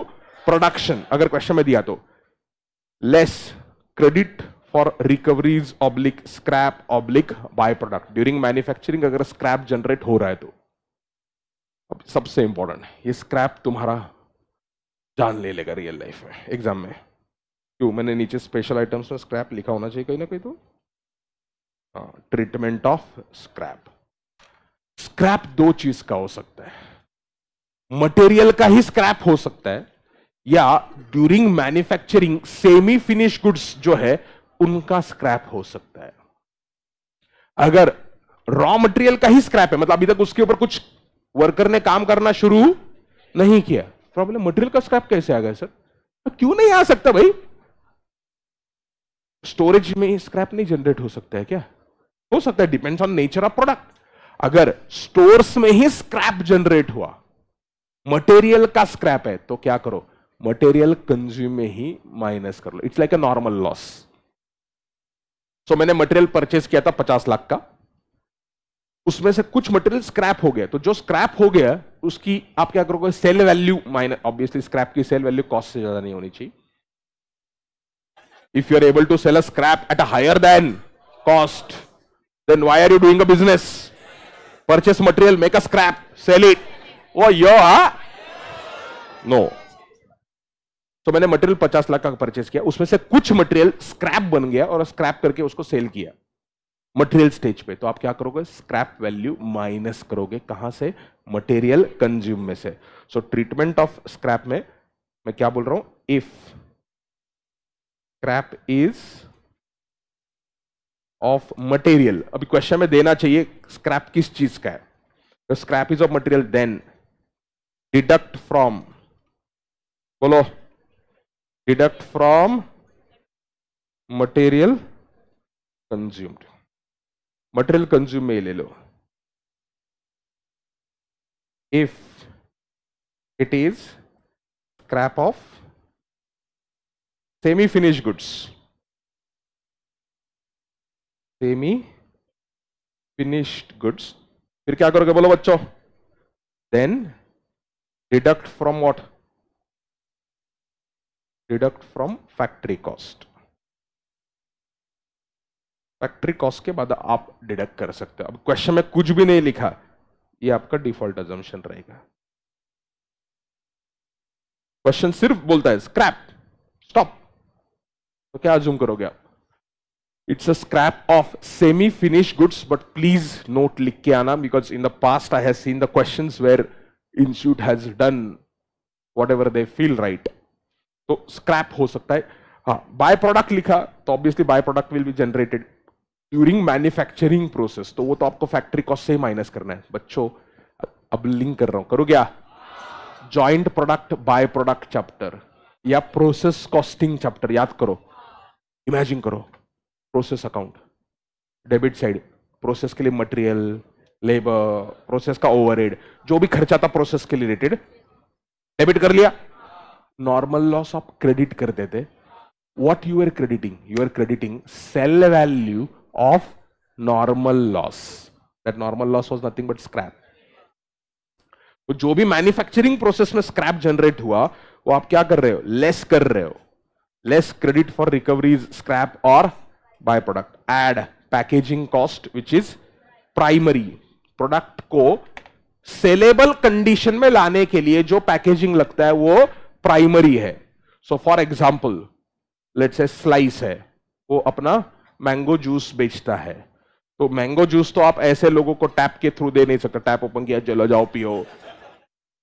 production अगर क्वेश्चन में दिया तो less credit for recoveries oblique scrap oblique byproduct during manufacturing अगर scrap generate हो रहा है तो अब सबसे important ये scrap तुम्हारा जान ले लेगा रियल लाइफ में एग्जाम में क्यों मैंने नीचे स्पेशल आइटम्स में स्क्रैप लिखा होना चाहिए कहीं ना कहीं तो ट्रीटमेंट ऑफ स्क्रैप स्क्रैप दो चीज का हो सकता है मटेरियल का ही स्क्रैप हो सकता है या during manufacturing semi finish goods जो है उनका स्क्रैप हो सकता है अगर रॉ मटेरियल का ही स्क्रैप है मतलब अभी तक उसके ऊपर कुछ वर्कर ने काम करना शुरू नहीं किया प्रॉब्लम मटेरियल का स्क्रैप कैसे आ गया सर तो क्यों नहीं आ सकता भाई स्टोरेज में स्क्रैप नहीं जनरेट हो सकता है क्या हो सकता है depends on nature of product अगर स्टोर्स में ही स्क्रैप जनरेट हुआ मटेरियल का स्क्रैप है तो क्या करो मटेरियल कंज्यूम में ही माइनस कर लो it's like a normal loss so मैंने मटेरियल परचेस किया था पचास लाख का उसमें से कुछ मटेरियल स्क्रैप हो गया तो जो स्क्रैप हो गया उसकी आप क्या करोगे sale value minus obviously scrap की सेल वैल्यू कॉस्ट से ज्यादा नहीं होनी चाहिए if you are able to sell a scrap at a higher than cost then why are you doing a business purchase material make a scrap sell it oh you no तो मैंने material पचास लाख का purchase किया उसमें से कुछ material scrap बन गया और स्क्रैप करके उसको सेल किया मटेरियल स्टेज पे तो आप क्या करोगे स्क्रैप वैल्यू माइनस करोगे कहां से मटेरियल कंज्यूम में से सो ट्रीटमेंट ऑफ स्क्रैप में मैं क्या बोल रहा हूं if scrap is of material अभी क्वेश्चन में देना चाहिए स्क्रैप किस चीज का है तो scrap is of material then deduct from बोलो deduct from material consumed material consumed में ले लो if it is scrap of semi finished goods semi finished goods फिर क्या करोगे बोलो बच्चों then deduct from what deduct from factory cost factory cost के बाद आप डिडक्ट कर सकते हो अब क्वेश्चन में कुछ भी नहीं लिखा ये आपका डिफॉल्ट एजम्पन रहेगा क्वेश्चन सिर्फ बोलता है स्क्रैप स्टॉप तो क्या जूम करोगे आप it's a scrap of semi finish goods but please note लिख के आना because in the past I have seen the questions where institute has done whatever they feel right तो स्क्रैप हो सकता है हाँ बाय प्रोडक्ट लिखा तो obviously by product will be generated during manufacturing process तो वो तो आपको फैक्ट्री कॉस्ट से ही माइनस करना है बच्चों अब लिंक कर रहा हूं करो क्या joint product by product chapter या प्रोसेस कॉस्टिंग चैप्टर याद करो इमेजिन करो process account debit side process के लिए मटेरियल लेबर प्रोसेस का ओवरहेड जो भी खर्चा था प्रोसेस के रिलेटेड डेबिट कर लिया नॉर्मल लॉस आप क्रेडिट करते थे what you are crediting you are crediting sale value of normal loss that normal loss was nothing but scrap तो जो भी मैन्युफैक्चरिंग प्रोसेस में स्क्रैप जनरेट हुआ वो आप क्या कर रहे हो लेस कर रहे हो less credit for recovery scrap और by product add packaging cost which is primary product को सेलेबल कंडीशन में लाने के लिए जो पैकेजिंग लगता है वो प्राइमरी है so for example let say slice है वो अपना मैंगो जूस बेचता है तो मैंगो जूस तो आप ऐसे लोगों को टैप के थ्रू दे नहीं सकते टैप ओपन किया चलो जाओ पियो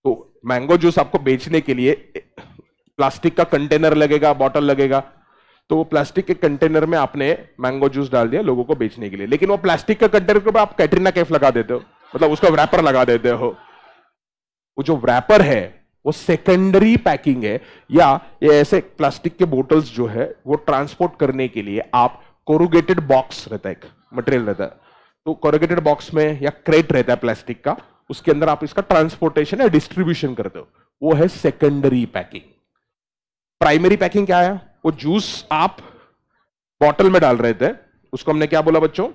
तो मैंगो जूस आपको बेचने के लिए प्लास्टिक का कंटेनर लगेगा बॉटल लगेगा तो वो प्लास्टिक के कंटेनर में आपने मैंगो जूस डाल दिया लोगों को बेचने के लिए लेकिन वो प्लास्टिक का कंटेनर के ऊपर आप कैटरीना कैफ लगा देते हो मतलब उसका रैपर लगा देते हो वो जो रैपर है वो सेकेंडरी पैकिंग है या ये ऐसे प्लास्टिक के बोटल्स जो है वो ट्रांसपोर्ट करने के लिए आप कोरोगेटेड बॉक्स रहता है एक मटेरियल रहता है तो कोरोगेटेड बॉक्स में या क्रेट रहता है प्लास्टिक का उसके अंदर आप इसका ट्रांसपोर्टेशन या डिस्ट्रीब्यूशन करते हो वो है सेकेंडरी पैकिंग प्राइमरी पैकिंग क्या है वो जूस आप बॉटल में डाल रहे थे उसको हमने क्या बोला बच्चों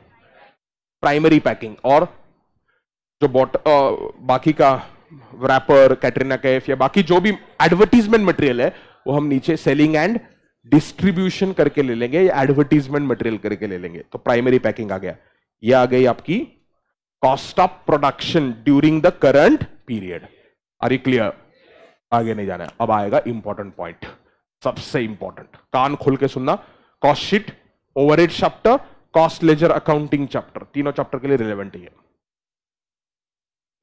प्राइमरी पैकिंग और जो बॉटल बाकी का रैपर कैटरीना कैफ या बाकी जो भी एडवर्टीजमेंट मटेरियल है वो हम नीचे सेलिंग एंड डिस्ट्रीब्यूशन करके ले लेंगे या एडवर्टीजमेंट मटेरियल करके ले लेंगे तो प्राइमरी पैकिंग आ गया ये आ गई आपकी cost of production during the current period are you clear आगे नहीं जाना है अब आएगा इंपॉर्टेंट पॉइंट सबसे इंपॉर्टेंट कान खोल के सुनना cost sheet overhead chapter cost ledger accounting chapter तीनों चैप्टर के लिए रिलेवेंट है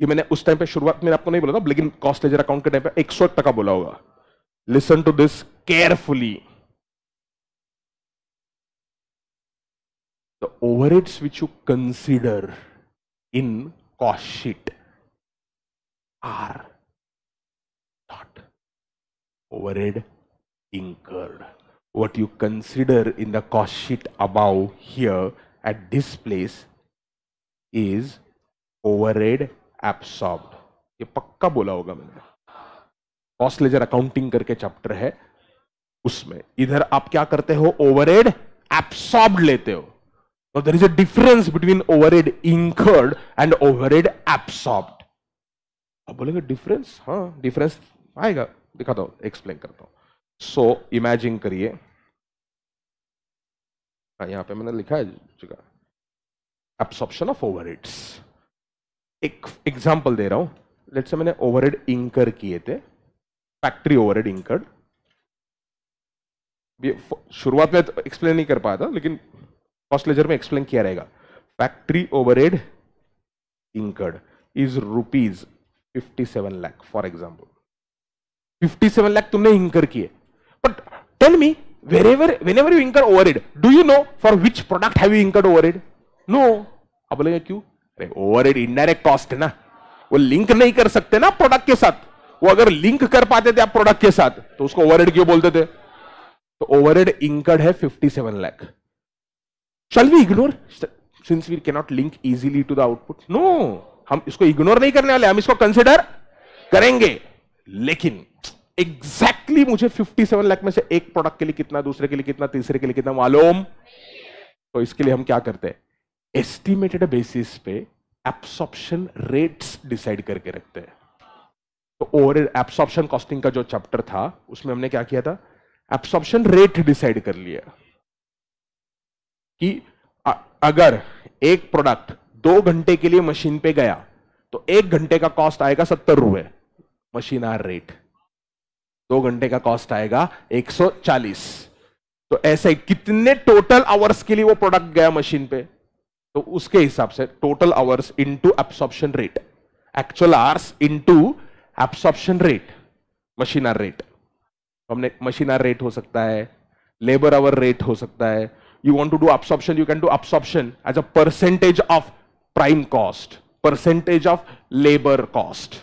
ये मैंने उस टाइम पे शुरुआत में आपको नहीं बोला था लेकिन कॉस्ट लेजर अकाउंट के टाइम पे एक सौ टका बोला होगा listen to this carefully the overheads which you consider in cost sheet are not overhead incurred what you consider in the cost sheet above here at this place is overhead absorb ये पक्का बोला होगा मैंने cost ledger accounting करके chapter है उसमें इधर आप क्या करते हो ओवर एड एब्सॉर्ब लेते हो तो there is a difference between overhead incurred and overhead absorbed अब बोलेंगे डिफरेंस हाँ डिफरेंस आएगा दिखाता हूं एक्सप्लेन करता हूं सो इमेजिन करिए हाँ, यहां पे मैंने लिखा है जगह एब्सॉर्प्शन ऑफ ओवरहेड्स एक एग्जांपल दे रहा हूं लेट से मैंने ओवरहेड इंकर किए थे फैक्ट्री ओवरहेड इंकर्ड शुरुआत में एक्सप्लेन तो नहीं कर पाया था लेकिन फर्स्ट लेजर में एक्सप्लेन किया रहेगा factory overhead incurred is rupees fifty seven lakh for example fifty seven lakh तुमने इंकर किए but tell me wherever whenever you incur overhead do you know for which product have you incurred overhead no अब लगेगा क्यों over head indirect cost है ना वो link नहीं कर सकते ना प्रोडक्ट के साथ वो अगर लिंक कर पाते थे आप प्रोडक्ट के साथ तो उसको ओवरहेड क्यों बोलते थे तो ओवरहेड इंकर्ड है 57 लैख चल we ignore since we cannot link easily to the output no हम इसको इग्नोर नहीं करने वाले हम इसको कंसिडर करेंगे लेकिन एग्जैक्टली exactly मुझे 57 लाख में से एक प्रोडक्ट के लिए कितना दूसरे के लिए कितना तीसरे के लिए कितना मालूम तो इसके लिए हम क्या करते हैं एस्टिमेटेड बेसिस पे एब्सॉर्प्शन रेट्स डिसाइड करके रखते हैं तो ओवर एब्सॉर्प्शन कॉस्टिंग का जो चैप्टर था उसमें हमने क्या किया था एब्सॉर्प्शन रेट डिसाइड कर लिया कि अगर एक प्रोडक्ट दो घंटे के लिए मशीन पे गया तो एक घंटे का कॉस्ट आएगा सत्तर रुपए मशीन आर रेट दो घंटे का कॉस्ट आएगा 140 तो ऐसे कितने टोटल आवर्स के लिए वो प्रोडक्ट गया मशीन पे तो उसके हिसाब से total hours into absorption rate actual hours into absorption rate machine hour rate हमने मशीनर रेट हो सकता है लेबर आवर रेट हो सकता है you want to do absorption you can do absorption as a percentage of prime cost percentage of labour cost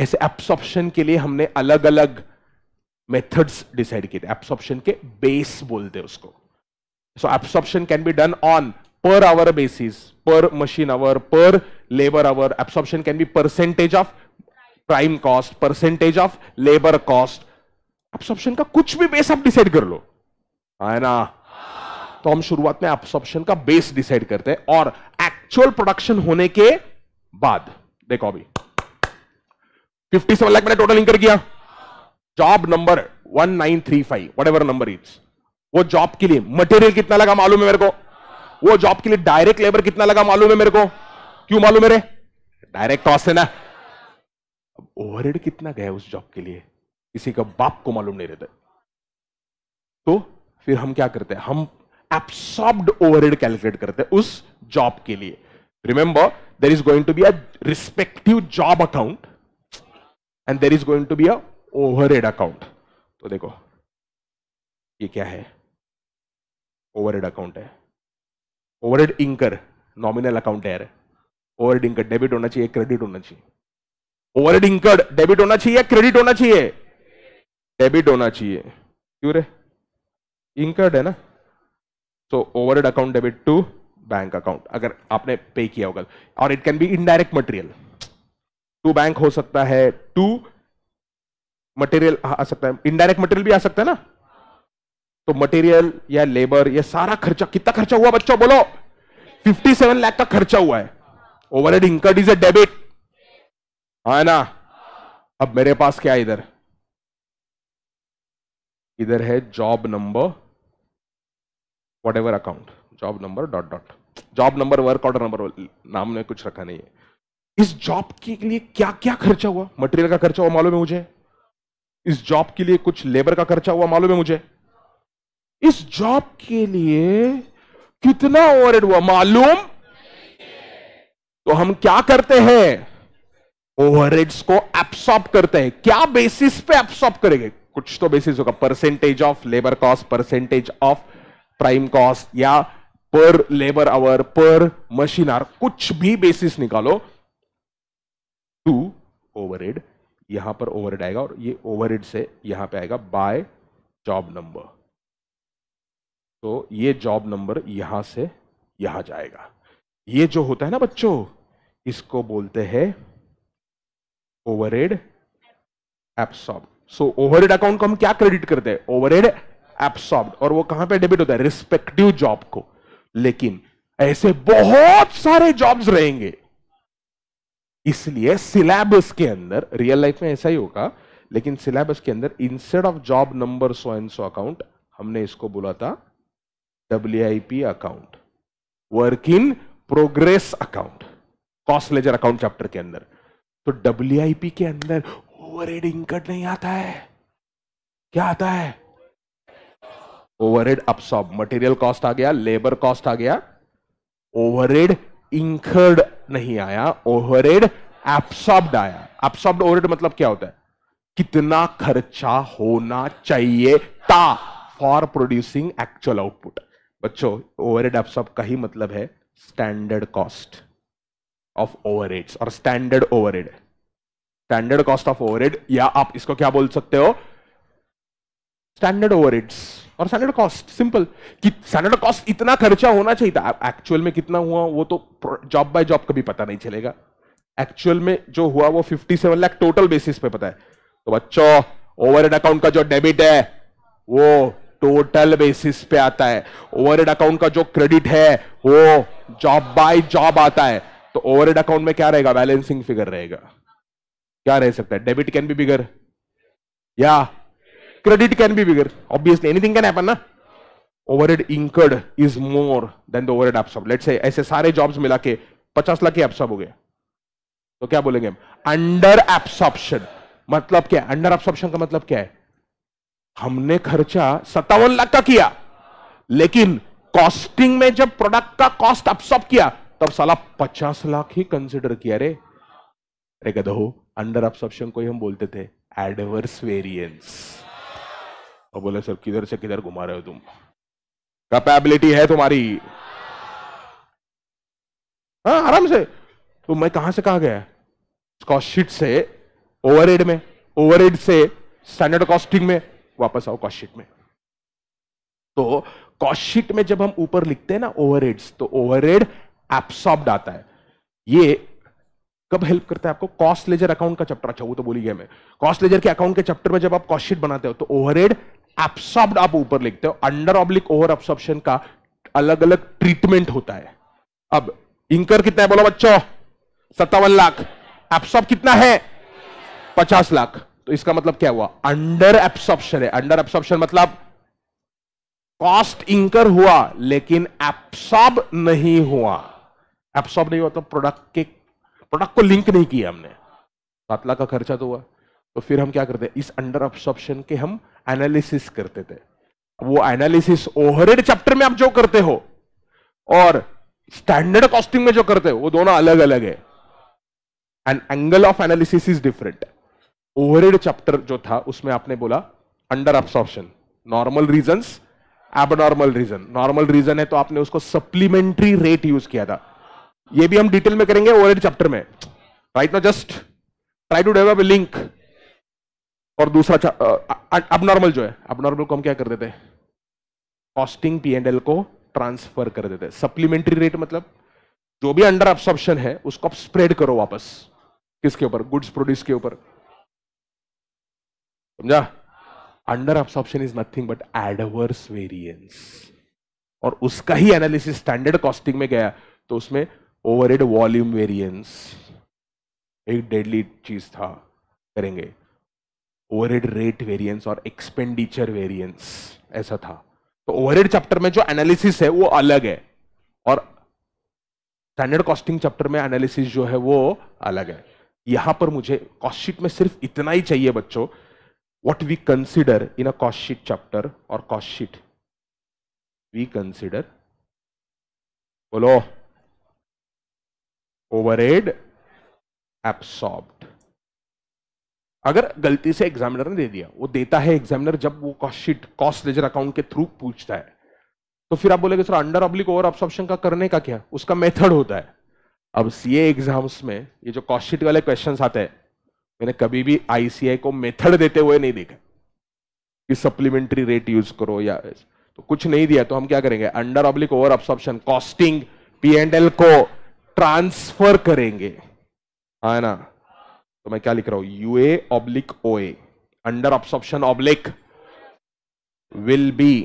ऐसे absorption के लिए हमने अलग अलग मेथड्स डिसाइड किए थे एब्सॉर्प्शन के बेस बोलते उसको so absorption can be done on per hour basis, per machine hour, per labor hour. Absorption can be percentage of prime cost percentage of labour cost absorption का कुछ भी base आप decide कर लो है ना तो हम शुरुआत में एब्सॉर्प्शन का बेस डिसाइड करते हैं और एक्चुअल प्रोडक्शन होने के बाद देखो अभी फिफ्टी सेवन लाख मैंने टोटल इंकर किया job number one nine three five whatever number it's वो जॉब के लिए मटेरियल कितना लगा मालूम है मेरे को वो जॉब के लिए डायरेक्ट लेबर कितना लगा मालूम है मेरे को क्यों मालूम मेरे डायरेक्ट कॉस्ट है ना ओवरहेड कितना गया उस जॉब के लिए किसी का बाप को मालूम नहीं रहता तो फिर हम क्या करते हैं हम एब्सॉर्ब्ड ओवरहेड कैलकुलेट करते हैं उस जॉब के लिए remember there is going to be a respective job account and there is going to be a overhead account तो देखो ये क्या है ओवरहेड अकाउंट है ओवरहेड इंकर नॉमिनल अकाउंट है ओवरहेड इंकर डेबिट होना चाहिए क्रेडिट होना चाहिए ओवरहेड इंकर डेबिट होना चाहिए या क्रेडिट होना चाहिए डेबिट होना चाहिए क्यों रे इंकर्ड है ना so overhead account debit to bank account अगर आपने पे किया होगा और it can be indirect material to bank हो सकता है टू मटेरियल आ सकता है इनडायरेक्ट मटेरियल भी आ सकता है ना तो मटेरियल या लेबर या सारा खर्चा कितना खर्चा हुआ बच्चों बोलो 57 लाख का खर्चा हुआ है overhead incurred is a debit है ना अब मेरे पास क्या इधर इधर है job number whatever account job number dot dot job number work order number नाम ने कुछ रखा नहीं है इस जॉब के लिए क्या क्या खर्चा हुआ मटेरियल का खर्चा हुआ मालूम है मुझे इस जॉब के लिए कुछ लेबर का खर्चा हुआ मालूम है मुझे इस जॉब के लिए कितना ओवरहेड हुआ मालूम तो हम क्या करते हैं ओवर को एब्सॉर्ब करते हैं क्या बेसिस पे एब्सॉर्ब करेंगे कुछ तो बेसिस होगा percentage of labour cost percentage of prime cost या per labour hour per machine hour कुछ भी बेसिस निकालो टू ओवर यहां पर ओवरहेड आएगा और ये ओवरहेड से यहां पे आएगा बाय जॉब नंबर तो ये जॉब नंबर यहां से यहां जाएगा ये जो होता है ना बच्चों इसको बोलते हैं overhead absorbed so overhead account को हम क्या क्रेडिट करते हैं ओवरहेड एप्सॉब और वो कहां पे डेबिट होता है रिस्पेक्टिव जॉब को लेकिन ऐसे बहुत सारे जॉब्स रहेंगे इसलिए सिलेबस के अंदर रियल लाइफ में ऐसा ही होगा लेकिन सिलेबस के अंदर instead of job number so and so account हमने इसको बोला था WIP account work in progress account cost ledger account chapter के अंदर तो डब्ल्यू के अंदर ओवरहेड इनकट नहीं आता है क्या आता है ओवरहेड अपसॉब मटेरियल कॉस्ट आ गया लेबर कॉस्ट आ गया ओवरहेड इंकर्ड नहीं आया ओवरहेड एब्सॉर्ब्ड आया ओवर ओवरहेड मतलब क्या होता है कितना खर्चा होना चाहिए था फॉर प्रोड्यूसिंग एक्चुअल आउटपुट बच्चों ओवर एड आप का ही मतलब है स्टैंडर्ड कॉस्ट ऑफ ओवर और standard over standard cost of over या आप इसको क्या बोल सकते हो स्टैंडर्ड ओवर और स्टैंडर्ड कॉस्ट सिंपल कि स्टैंडर्ड कॉस्ट इतना खर्चा होना चाहिए था एक्चुअल में कितना हुआ वो तो जॉब बाय जॉब कभी पता नहीं चलेगा एक्चुअल में जो हुआ वो 57 लाख टोटल बेसिस पे पता है तो बच्चों ओवर अकाउंट का जो डेबिट है वो टोटल बेसिस पे आता है ओवरहेड अकाउंट का जो क्रेडिट है वो जॉब बाय जॉब आता है तो ओवरहेड अकाउंट में क्या रहेगा बैलेंसिंग फिगर रहेगा क्या रह सकता है डेबिट कैन बी बिगर या credit can be bigger obviously anything can happen ना overhead incurred is more than the overhead absorbed let's say ऐसे सारे जॉब्स मिला के पचास लाख के अपसब हो गए तो क्या बोलेंगे हम अंडर एप्सॉप्शन मतलब क्या अंडर एप्सॉप्शन का मतलब क्या है हमने खर्चा सत्तावन लाख का किया लेकिन कॉस्टिंग में जब प्रोडक्ट का कॉस्ट अपसॉप किया तब साला पचास लाख ही कंसिडर किया रे अरे गदहो अंडर अपसॉप्शन को ही हम बोलते थे एडवर्स वेरियंस और बोले सर किधर से किधर घुमा रहे हो तुम कैपेबिलिटी है तुम्हारी हाँ आराम से तो मैं कहां से कहा गया कॉस्ट शीट से ओवरहेड में ओवरहेड से स्टैंडर्ड कॉस्टिंग में वापस आओ कॉस्ट में तो कॉस्ट में जब हम ऊपर लिखते हैं ना ओवरहेड्स तो ओवरहेड एब्सॉर्ब्ड आता है ये कब हेल्प करता है आपको कॉस्ट लेजर अकाउंट का चैप्टर अच्छा वो तो बोली गया मैं कॉस्ट लेजर के अकाउंट के चैप्टर में जब आप कॉस्टशीट बनाते हो तो ओवरहेड एब्सॉर्ब्ड आप ऊपर लिखते हो अंडर ऑब्लिक ओवर एब्सॉर्प्शन का अलग अलग ट्रीटमेंट होता है अब इंकर कितना है बोलो बच्चों सत्तावन लाख एब्सॉर्ब कितना है पचास लाख तो इसका मतलब क्या हुआ अंडर एब्सॉर्प्शन है अंडर एब्सॉर्प्शन मतलब कॉस्ट इंकर हुआ लेकिन एब्सॉर्ब नहीं हुआ एब्सॉर्ब नहीं हुआ तो प्रोडक्ट के प्रोडक्ट को लिंक नहीं किया हमने सात लाख का खर्चा तो हुआ तो फिर हम क्या करते इस अंडर एब्सॉर्प्शन के हम एनालिसिस करते थे वो एनालिसिस ओवरहेड चैप्टर में आप जो करते हो और स्टैंडर्ड कॉस्टिंग में जो करते हो वो दोनों अलग अलग है and angle of analysis is different overhead chapter जो था उसमें आपने बोला under absorption normal reason abnormal reason normal reason है तो आपने उसको सप्लीमेंट्री रेट यूज किया था ये भी हम डिटेल में करेंगे ओवरहेड चैप्टर में राइट ना just try to develop link और दूसरा अबनॉर्मल जो है अबनॉर्मल को हम क्या कर देते कॉस्टिंग पी एंड एल को ट्रांसफर कर देते सप्लीमेंट्री रेट मतलब जो भी अंडर अब्सॉर्प्शन है उसको आप स्प्रेड करो वापस किसके ऊपर गुड्स प्रोड्यूस के ऊपर समझा under absorption is nothing but adverse variance और उसका ही एनालिसिस स्टैंडर्ड कॉस्टिंग में गया तो उसमें ओवरहेड वॉल्यूम वेरियंस एक डेडली चीज था करेंगे ओवरहेड रेट वेरियंस और एक्सपेंडिचर वेरियंस ऐसा था तो ओवरहेड चैप्टर में जो एनालिसिस है वो अलग है और स्टैंडर्ड कॉस्टिंग चैप्टर में एनालिसिस जो है वो अलग है यहां पर मुझे कॉस्टशीट में सिर्फ इतना ही चाहिए बच्चों what we consider in a cost sheet chapter or cost sheet. We consider below overhead absorbed. अगर गलती से एग्जामिनर ने दे दिया वो देता है एग्जामिनर जब वो cost sheet cost ledger account के थ्रू पूछता है तो फिर आप बोलेगे sir under oblique over absorption का करने का क्या उसका मेथड होता है अब सीए एग्जाम्स में ये जो कॉस्ट शीट वाले क्वेश्चंस आते हैं मैंने कभी भी आईसीआई को मेथड देते हुए नहीं देखा कि सप्लीमेंट्री रेट यूज करो या तो कुछ नहीं दिया तो हम क्या करेंगे under oblique over absorption costing P and L को ट्रांसफर करेंगे है हाँ ना तो मैं क्या लिख रहा हूं UA oblique OA under absorption oblique will be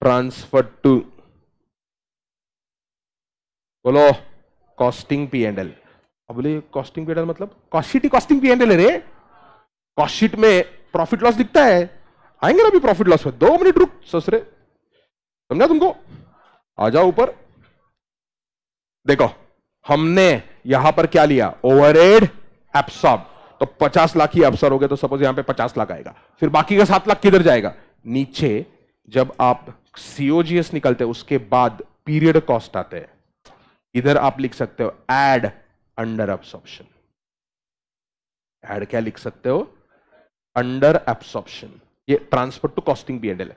transfer to बोलो कॉस्टिंग पी एंड एल अब बोले कॉस्टिंग पीएनएल मतलब कॉस्टशीट ही कॉस्टिंग पी एंडल है रे कॉस्टशीट में प्रॉफिट लॉस दिखता है आएंगे ना अभी प्रॉफिट लॉस में दो मिनट रुक ससरे समझा तुमको आ जाओ ऊपर देखो हमने यहां पर क्या लिया ओवर एड एप्सॉर्ब तो पचास लाख ही अफसर हो गया तो सपोज यहां पे पचास लाख आएगा फिर बाकी का सात लाख किधर जाएगा नीचे जब आप सीओजीएस निकलते हैं उसके बाद पीरियड कॉस्ट आते हैं इधर आप लिख सकते हो एड अंडर एब्सॉर्प्शन एड क्या लिख सकते हो अंडर एब्सॉर्प्शन ये transfer to costing P and L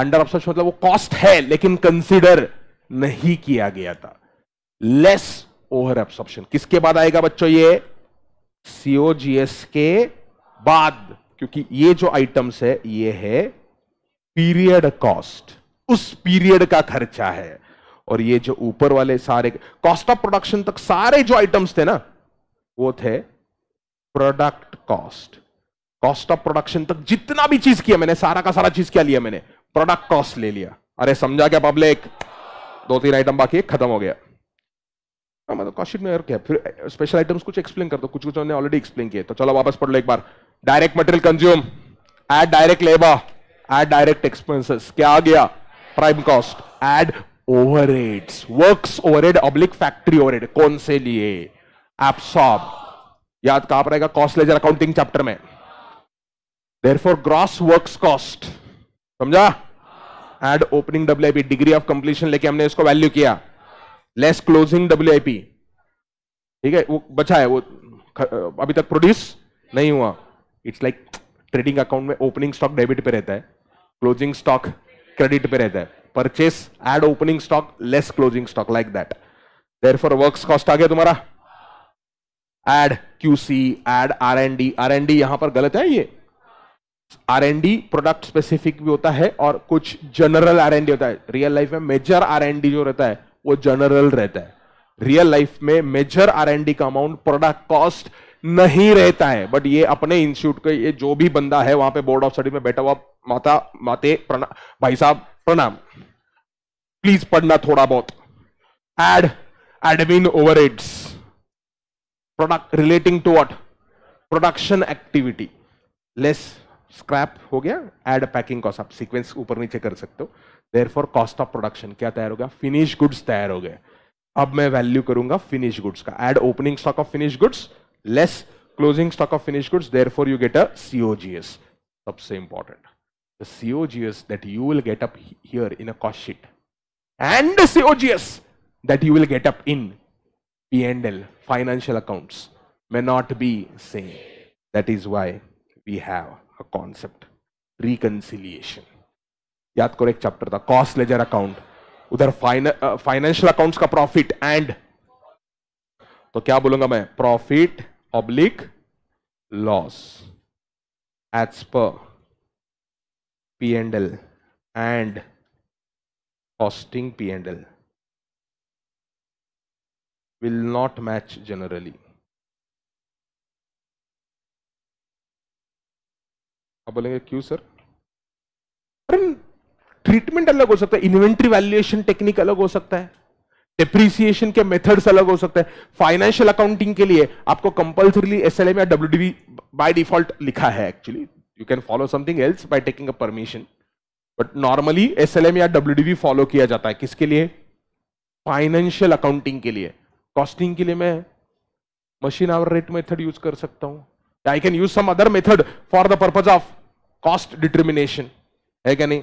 under absorption मतलब वो कॉस्ट है लेकिन कंसिडर नहीं किया गया था लेस ओवर एब्सॉर्प्शन किसके बाद आएगा बच्चों ये सीओजीएस के बाद क्योंकि ये जो आइटम्स है ये है पीरियड कॉस्ट उस पीरियड का खर्चा है और ये जो ऊपर वाले सारे कॉस्ट ऑफ प्रोडक्शन तक सारे जो आइटम्स थे ना वो थे product cost cost of production तक जितना भी चीज किया मैंने सारा का सारा चीज क्या लिया मैंने प्रोडक्ट कॉस्ट ले लिया अरे समझा क्या पब्लिक दो तीन आइटम बाकी खत्म हो गया हाँ, मतलब कॉस्ट में और क्या फिर स्पेशल आइटम्स कुछ एक्सप्लेन कर दो कुछ कुछ हमने ऑलरेडी एक्सप्लेन किया तो चलो वापस पढ़ लो एक बार direct material consume add direct labour add direct expenses क्या आ गया prime cost add overheads works overhead oblique factory overhead कौन से लिए एप्सॉब याद पर रहेगा कॉस्ट लेजर अकाउंटिंग चैप्टर में therefore gross work cost समझा add opening IP degree of completion लेके हमने इसको वैल्यू किया लेस क्लोजिंग डब्ल्यू आईपी ठीक है वो बचा है वो अभी तक प्रोड्यूस नहीं हुआ इट्स लाइक ट्रेडिंग अकाउंट में ओपनिंग स्टॉक डेबिट पे रहता है क्लोजिंग स्टॉक क्रेडिट पे रहता है purchase add opening stock less closing stock like that therefore work cost आ गया तुम्हारा add Q C add R N D R N D यहां पर गलत है ये R N D product specific भी होता है और कुछ जनरल आर एन डी होता है रियल लाइफ में मेजर आर एन डी जो रहता है वो जनरल रहता है रियल लाइफ में मेजर आर एन डी का अमाउंट प्रोडक्ट कॉस्ट नहीं रहता है बट ये अपने इंस्टीट्यूट का ये जो भी बंदा है वहां पे बोर्ड ऑफ स्टडी में बैठा हुआ माता माते प्रणाम भाई साहब प्रणाम प्लीज पढ़ना थोड़ा बहुत add admin over product relating to what production activity less scrap हो गया एड पैकिंग कॉस्ट आप सीक्वेंस ऊपर नीचे कर सकते हो therefore cost of production क्या तैयार हो गया फिनिश गुड्स तैयार हो गए अब मैं वैल्यू करूंगा फिनिश गुड्स का add opening stock of finish goods less closing stock of finished goods, therefore you get a COGS. that's so important. The COGS that you will get up here in a cost sheet and the COGS that you will get up in P&L, financial accounts, may not be same. That is why we have a concept, reconciliation. याद करो एक chapter था cost ledger account उधर financial accounts का profit and तो क्या बोलूंगा मैं profit public laws as per P and L and costing P and L will not match generally. अब बोलेंगे क्यों सर ट्रीटमेंट अलग हो सकता है इन्वेंट्री वैल्यूएशन टेक्निक अलग हो सकता है डिप्रिसिएशन के मेथड्स अलग हो सकते हैं फाइनेंशियल अकाउंटिंग के लिए आपको कंपल्सरीली एस एल एम या डब्ल्यू बाय डिफॉल्ट लिखा है actually you can follow something else by taking a permission but normally S L M या डब्ल्यू फॉलो किया जाता है किसके लिए फाइनेंशियल अकाउंटिंग के लिए कॉस्टिंग के लिए मैं machine hour rate method use कर सकता हूं I can use some other method for the purpose of cost determination है क्या नहीं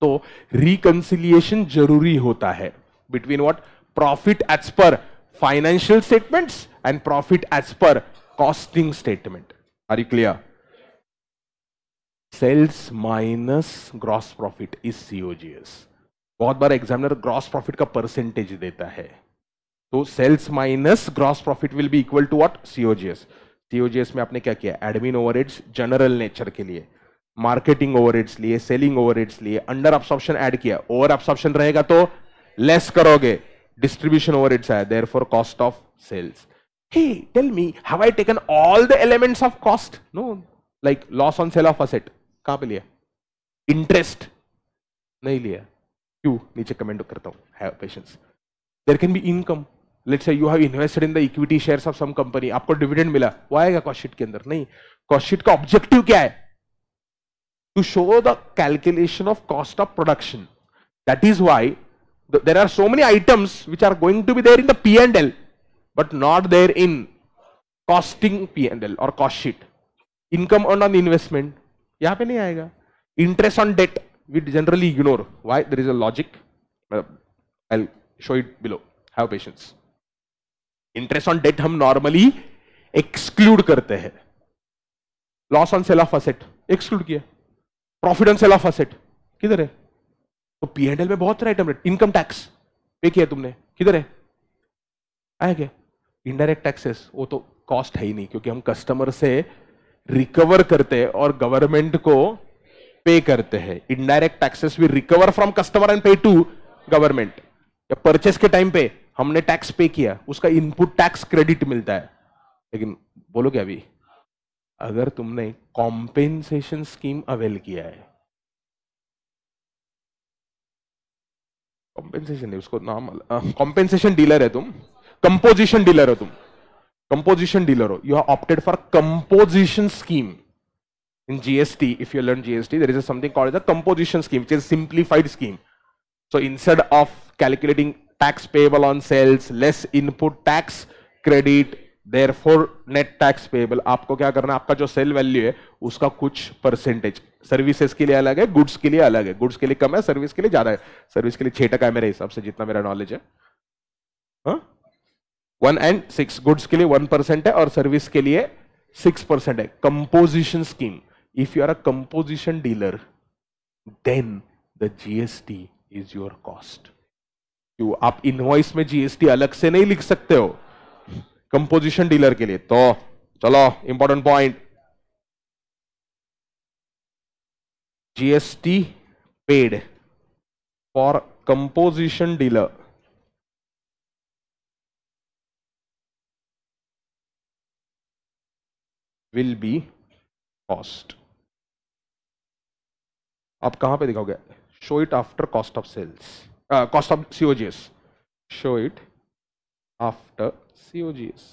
तो रिकंसिलिएशन जरूरी होता है between what? Profit as per financial statements and profit as per costing statement. Are you clear? sales minus gross profit is cogs बहुत बार examiner gross profit का परसेंटेज देता है तो sales minus gross profit will be equal to what COGS COGS में आपने क्या किया एडमिन ओवरहेड्स जनरल नेचर के लिए मार्केटिंग ओवरहेड्स लिए सेलिंग ओवरहेड्स लिए अंडर ऑब्सॉप्शन ऐड किया ओवर ऑब्सॉप्शन रहेगा तो लेस करोगे डिस्ट्रीब्यूशन ओवर इट्स है therefore cost of sales tell me have I taken all the elements of cost no like loss on sale of asset कहां पे लिया interest नहीं लिया क्यू नीचे कमेंट करता हूं have patience there can be income let's say you have invested in the equity share of some company आपको dividend मिला वो आएगा कॉस्टशीट के अंदर नहीं कॉस्टशीट का ऑब्जेक्टिव क्या है to show the calculation of cost of production that is why there are so many items which are going to be there in the P&L, but not there in costing P&L or cost sheet. Income earned on investment, यहाँ pe nahi aayega Interest on debt, we generally ignore. Why? There is a logic. I'll show it below. Have patience. Interest on debt hum normally exclude karte हैं. Loss on sale of asset, exclude kiya Profit on sale of asset, kidhar hai तो P and L में बहुत सारे item income tax पे किया तुमने किधर है आया क्या इनडायरेक्ट टैक्सेस वो तो कॉस्ट है ही नहीं क्योंकि हम कस्टमर से रिकवर करते हैं और गवर्नमेंट को पे करते हैं इनडायरेक्ट टैक्सेस भी recover from customer and pay to government या परचेस के टाइम पे हमने टैक्स पे किया उसका इनपुट टैक्स क्रेडिट मिलता है लेकिन बोलो क्या अभी अगर तुमने कॉम्पेंसेशन स्कीम अवेल किया है कॉम्पेंसेशन नहीं उसको नाम कॉम्पेंसेशन डीलर है तुम कंपोजिशन डीलर हो तुम कंपोजिशन डीलर हो you have opted for composition scheme in GST if you learn GST there is something called the composition scheme is simplified scheme so instead of calculating tax payable on sales less input tax credit their net tax payable आपको क्या करना है आपका जो cell value है उसका कुछ percentage services के लिए अलग है गुड्स के लिए अलग है गुड्स के लिए कम है सर्विस के लिए ज्यादा है सर्विस के लिए छह टका है मेरे हिसाब से जितना मेरा नॉलेज है वन एंड सिक्स गुड्स के लिए वन परसेंट है और सर्विस के लिए सिक्स परसेंट है composition scheme if you are a composition dealer then the GST is your cost क्यों आप इनवॉइस में जीएसटी अलग से नहीं लिख सकते हो कंपोजिशन डीलर के लिए तो चलो important point GST paid for composition dealer will be cost. आप कहां पे दिखाओगे show it after cost of sales cost of COGS show it after COGS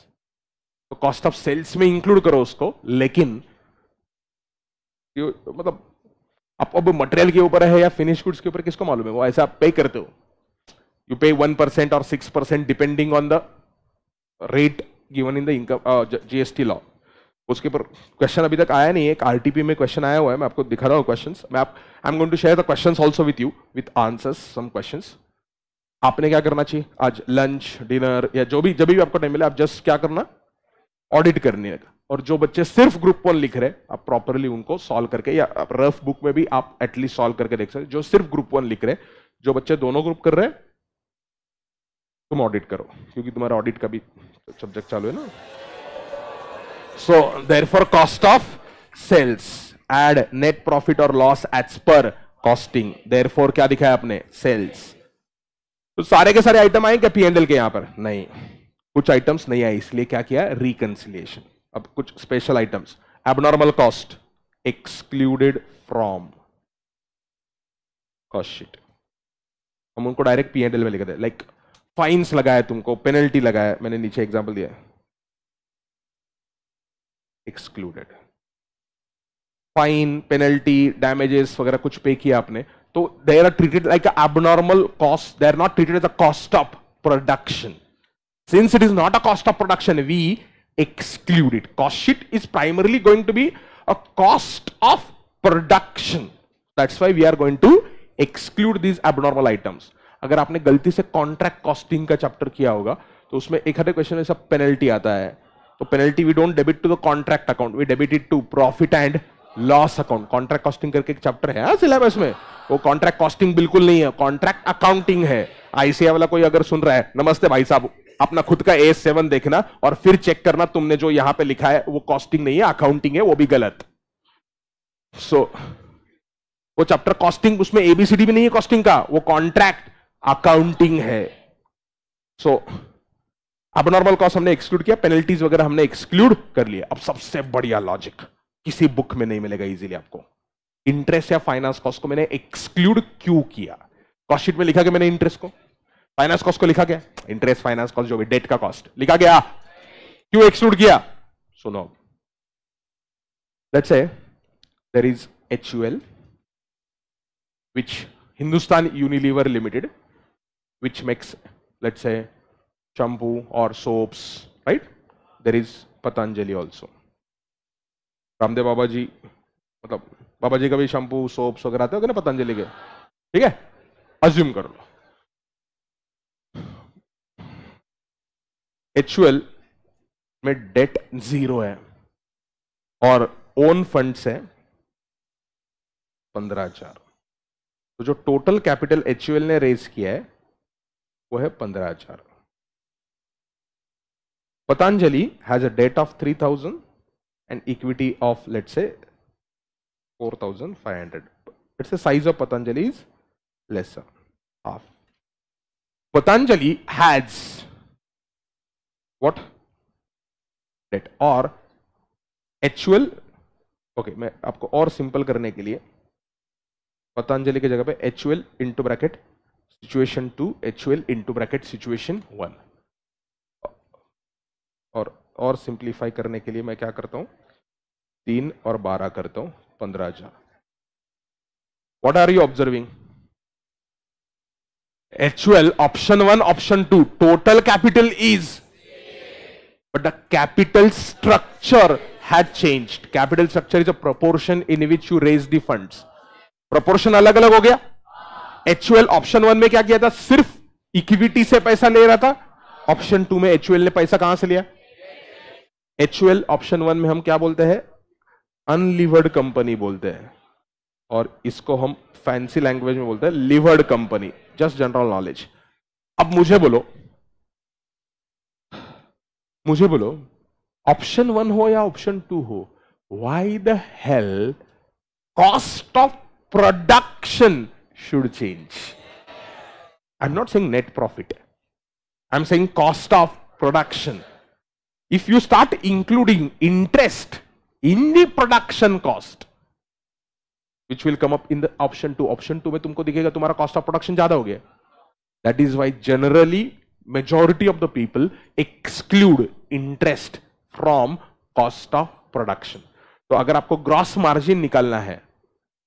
तो कॉस्ट ऑफ सेल्स में इंक्लूड करो उसको लेकिन मतलब आप अब मटेरियल के ऊपर है या फिनिश गुड्स के ऊपर किसको मालूम है वो ऐसा आप पे करते हो यू पे वन परसेंट और six percent depending on the rate given in the income GST law उसके ऊपर क्वेश्चन अभी तक आया नहीं है एक आरटीपी में क्वेश्चन आया हुआ है मैं आपको दिखा रहा हूँ क्वेश्चन मैं आप I am going to share the question also with you with answers some question आपने क्या करना चाहिए आज लंच डिनर या जो भी जब भी आपको टाइम मिले आप जस्ट क्या करना ऑडिट करने का और जो बच्चे सिर्फ ग्रुप वन लिख रहे आप प्रॉपरली उनको सॉल्व करके या रफ बुक में भी आप एटलीस्ट सॉल्व करके देख सकते जो सिर्फ ग्रुप वन लिख रहे जो बच्चे दोनों ग्रुप कर रहे तुम ऑडिट करो क्योंकि तुम्हारा ऑडिट का भी सब्जेक्ट चालू है ना so therefore cost of sales add net profit और loss at per costing therefore क्या दिखाया आपने सेल्स तो सारे के सारे आइटम आए क्या पीएनएल के यहां पर नहीं कुछ आइटम्स नहीं आए इसलिए क्या किया रिकनसिलेशन अब कुछ special items abnormal cost excluded from cost sheet हम उनको डायरेक्ट पी एंड एल में लिख देते लाइक फाइन्स लगाया तुमको पेनल्टी लगाया मैंने नीचे एग्जाम्पल दिया एक्सक्लूडेड फाइन पेनल्टी डैमेजेस वगैरह कुछ पे किया आपने तो they are treated like abnormal cost they are not treated as a cost of production since it is not a cost of production we excluded. Cost sheet is primarily going to be a cost of production. That's why we are going to exclude these abnormal items. अगर आपने गलती से contract costing का chapter किया होगा तो उसमें एक हर question में सब penalty आता है तो penalty we don't debit to the contract account we debit it to profit and loss account contract costing करके एक चैप्टर है सिलेबस हाँ, में वो कॉन्ट्रैक्ट कॉस्टिंग बिल्कुल नहीं है कॉन्ट्रैक्ट अकाउंटिंग है आईसीआई वाला कोई अगर सुन रहा है नमस्ते भाई साहब अपना खुद का ए सेवन देखना और फिर चेक करना तुमने जो यहां पे लिखा है वो कॉस्टिंग नहीं है अकाउंटिंग है वो भी गलत सो so, वो चैप्टर कॉस्टिंग उसमें एबीसीडी भी नहीं है कॉस्टिंग का वो कॉन्ट्रैक्ट अकाउंटिंग है सो so, अब नॉर्मल कॉस्ट हमने एक्सक्लूड किया पेनल्टीज वगैरह हमने एक्सक्लूड कर लिया अब सबसे बढ़िया लॉजिक किसी बुक में नहीं मिलेगा इजीली आपको इंटरेस्ट या फाइनेंस कॉस्ट को मैंने एक्सक्लूड क्यों किया कॉस्टशीट में लिखा गया मैंने इंटरेस्ट को फाइनेंस कॉस्ट को लिखा गया इंटरेस्ट फाइनेंस कॉस्ट जो भी डेट का कॉस्ट लिखा गया क्यों एक्सक्लूड किया सुनो let's say there is H U L which Hindustan Unilever limited which makes let's say shampoo और soaps right There is Patanjali also Ramdev Baba ji मतलब बाबा जी का भी शैम्पू सोप्स वगैरह आते हो ना पतंजलि के ठीक है अज्यूम कर लो एच में डेट जीरो है और ओन फंड्स है पंद्रह हजार तो जो टोटल कैपिटल एच ने रेज किया है वो है पंद्रह हजार Patanjali has a debt of three thousand and equity of let's say 4500 let's say size of Patanjali is lesser half Patanjali has what debt or actual okay okay, मैं आपको और सिंपल करने के लिए पतंजलि के जगह पे H actual into bracket situation two H actual into bracket situation one और और सिंप्लीफाई करने के लिए मैं क्या करता हूं तीन और बारह करता हूं पंद्रह हजार वॉट आर यू ऑब्जर्विंग एचुअल option one option two total capital is but the capital structure had change capital structure is a proportion in which you raise the fund proportion अलग अलग हो गया एचुएल ऑप्शन वन में क्या किया था सिर्फ इक्विटी से पैसा ले रहा था ऑप्शन टू में एचुएल ने पैसा कहां से लिया एच ऑप्शन वन में हम क्या बोलते हैं अनलिवर्ड कंपनी बोलते हैं और इसको हम फैंसी लैंग्वेज में बोलते हैं levered company just general knowledge अब मुझे बोलो मुझे बोलो ऑप्शन वन हो या ऑप्शन टू हो why the hell cost of production should change I am not saying net profit I am saying cost of production if you start including interest in the production cost which will come up in the option 2 option 2 mein tumko dikhega tumhara cost of production zyada ho gaya that is why generally majority of the people exclude interest from cost of production to so, agar aapko gross margin nikalna hai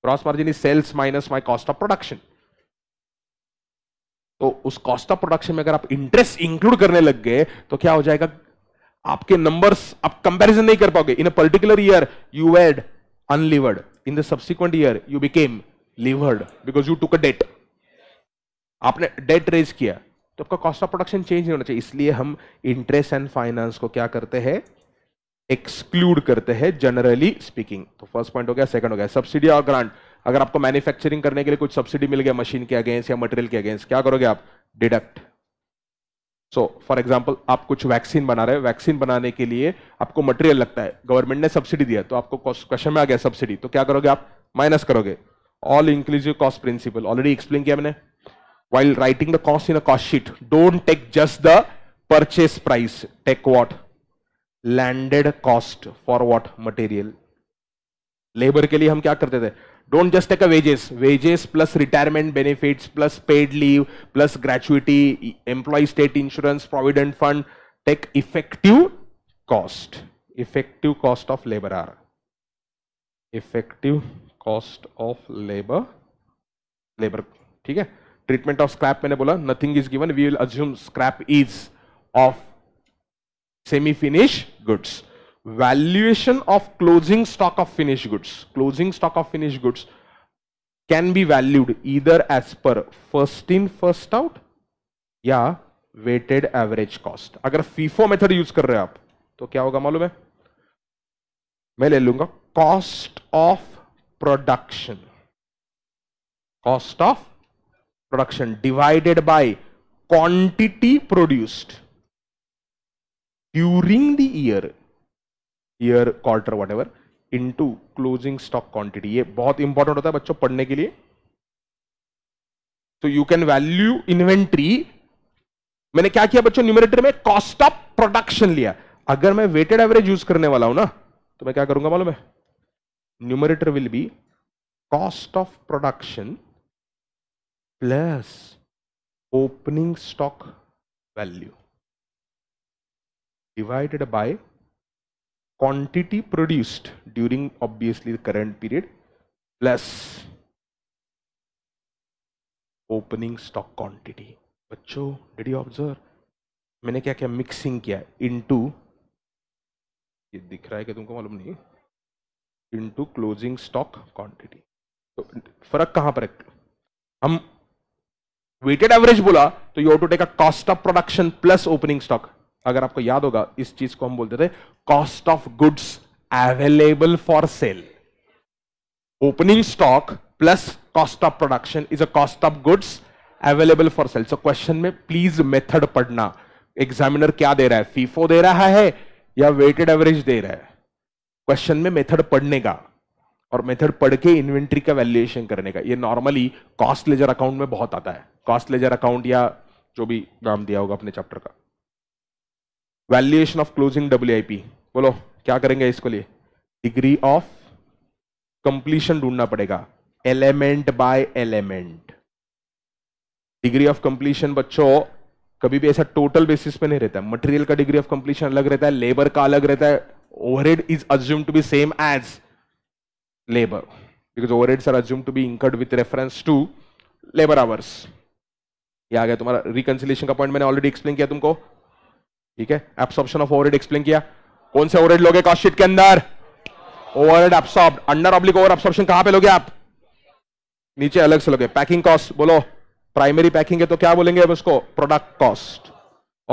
gross margin is sales minus my cost of production तो उस cost of production में अगर आप interest include करने लग गए तो क्या हो जाएगा आपके नंबर्स आप कंपैरिजन नहीं कर पाओगे in a particular year you had unlevered in the subsequent year you became levered because you took a debt आपने डेट रेज किया तो आपका कॉस्ट ऑफ प्रोडक्शन चेंज नहीं होना चाहिए इसलिए हम इंटरेस्ट एंड फाइनेंस को क्या करते हैं एक्सक्लूड करते हैं जनरली स्पीकिंग तो फर्स्ट पॉइंट हो गया सेकंड हो गया सब्सिडी और ग्रांट अगर आपको मैन्युफैक्चरिंग करने के लिए कुछ सब्सिडी मिल गया मशीन के अगेंस्ट या मटेरियल के अगेंस्ट क्या करोगे आप डिडक्ट सो फॉर एग्जाम्पल आप कुछ वैक्सीन बना रहे हैं वैक्सीन बनाने के लिए आपको मटेरियल लगता है गवर्नमेंट ने सब्सिडी दिया तो आपको क्वेश्चन में आ गया सब्सिडी तो क्या करोगे आप माइनस करोगे all inclusive cost principle already explain किया मैंने while writing the cost in a sheet sheet take just the the price take what landed cost for what what labour के लिए हम क्या करते थे Don't just take a wages. Wages plus retirement benefits plus paid leave plus gratuity, employee state insurance, provident fund. Take effective cost. Effective cost of labor. Effective cost of labor. Labor. Okay. Treatment of scrap. nothing is given we will assume scrap is of semi-finished goods valuation of closing stock of finished goods closing stock of finished goods can be valued either as per first in first out या weighted average cost अगर FIFO method use कर रहे हैं आप तो क्या होगा मालूम है मैं ले लूंगा cost of production cost of production divided by quantity produced during the year year quarter what into closing stock quantity ये बहुत इंपॉर्टेंट होता है बच्चों पढ़ने के लिए तो यू कैन वैल्यू इन्वेंट्री मैंने क्या किया बच्चों न्यूमिनेटर में कॉस्ट ऑफ प्रोडक्शन लिया अगर मैं वेटेड एवरेज यूज करने वाला हूं ना तो मैं क्या करूंगा मालूम है numerator will be cost of production plus opening stock value divided by quantity produced during obviously the current period plus opening stock quantity बच्चों डिड यू ऑब्जर्व मैंने क्या क्या मिक्सिंग किया इनटू ये दिख रहा है कि तुमको मालूम नहीं इनटू क्लोजिंग स्टॉक क्वांटिटी तो फर्क कहां पर है हम वेटेड एवरेज बोला तो you to take a cost of production plus opening stock अगर आपको याद होगा इस चीज को हम बोलते थे cost of goods available for sale opening stock plus cost of production is a cost of goods available for sale so question में प्लीज मेथड पढ़ना एग्जामिनर क्या दे रहा है फीफो दे रहा है या वेटेड एवरेज दे रहा है क्वेश्चन में मेथड पढ़ने का और मेथड पढ़ के इन्वेंट्री का वैल्यूएशन करने का ये नॉर्मली कॉस्ट लेजर अकाउंट में बहुत आता है कॉस्ट लेजर अकाउंट या जो भी नाम दिया होगा अपने चैप्टर का वैल्यूएशन ऑफ क्लोजिंग डब्ल्यू बोलो क्या करेंगे इसको लिए डिग्री ऑफ कंप्लीशन ढूंढना पड़ेगा element by element degree of completion बच्चों कभी भी ऐसा टोटल बेसिस पे नहीं रहता मटेरियल का डिग्री ऑफ कंप्लीशन अलग रहता है लेबर का अलग रहता है overhead is assume to be same as labour because overhead are assume to be incurred with reference to labour hours ये आ गया तुम्हारा रिकंसिलेशन का पॉइंट मैंने ऑलरेडी एक्सप्लेन किया तुमको ठीक है एब्सॉर्प्शन ऑफ ओवरहेड एक्सप्लेन किया कौन से ओवरहेड लोगे कॉस्ट शीट के अंदर overhead absorb under oblique over absorption कहां पे लोगे आप नीचे अलग से लोगे पैकिंग कॉस्ट बोलो प्राइमरी पैकिंग है तो क्या बोलेंगे अब उसको प्रोडक्ट कॉस्ट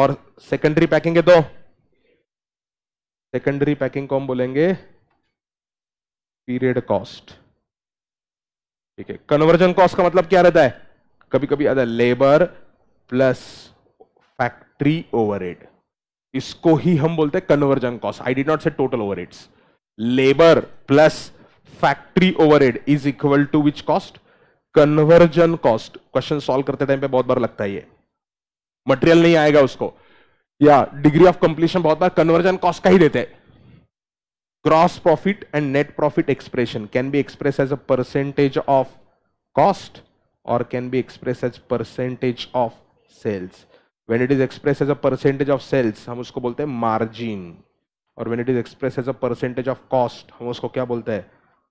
और सेकेंडरी पैकिंग है तो सेकेंडरी पैकिंग को हम बोलेंगे पीरियड कॉस्ट ठीक है कन्वर्जन कॉस्ट का मतलब क्या रहता है कभी कभी आता है लेबर प्लस फैक्ट्री ओवरहेड इसको ही हम बोलते हैं conversion cost I did not say total over labour plus factory overhead is equal to which cost conversion cost question solve करते टाइम पे बहुत बार लगता है ये मटेरियल नहीं आएगा उसको या डिग्री ऑफ कंप्लीशन बहुत बार कन्वर्जन कॉस्ट का ही देते हैं gross profit and net profit expression can be express as a percentage of cost और can be express as percentage of sales when it is express as a percentage of sales हम उसको बोलते हैं margin और when it is express as a percentage of cost हम उसको क्या बोलते हैं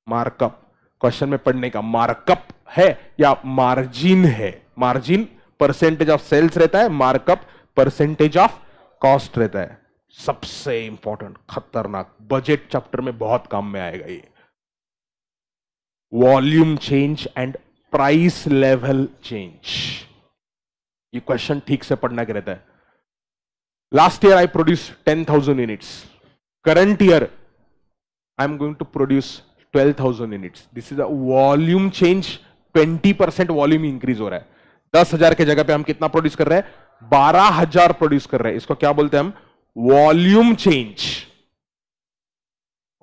मार्कअप क्वेश्चन में पढ़ने का मार्कअप है या मार्जिन है मार्जिन परसेंटेज ऑफ सेल्स रहता है मार्कअप परसेंटेज ऑफ कॉस्ट रहता है सबसे इंपॉर्टेंट खतरनाक बजट चैप्टर में बहुत काम में आएगा ये volume change and price level change ये क्वेश्चन ठीक से पढ़ना के रहता है last year I produce ten thousand units current year I am going to produce twelve thousand units this is a volume change twenty percent volume increase हो रहा है दस हजार के जगह पे हम कितना प्रोड्यूस कर रहे हैं बारह हजार प्रोड्यूस कर रहे हैं इसको क्या बोलते हैं हम वॉल्यूम चेंज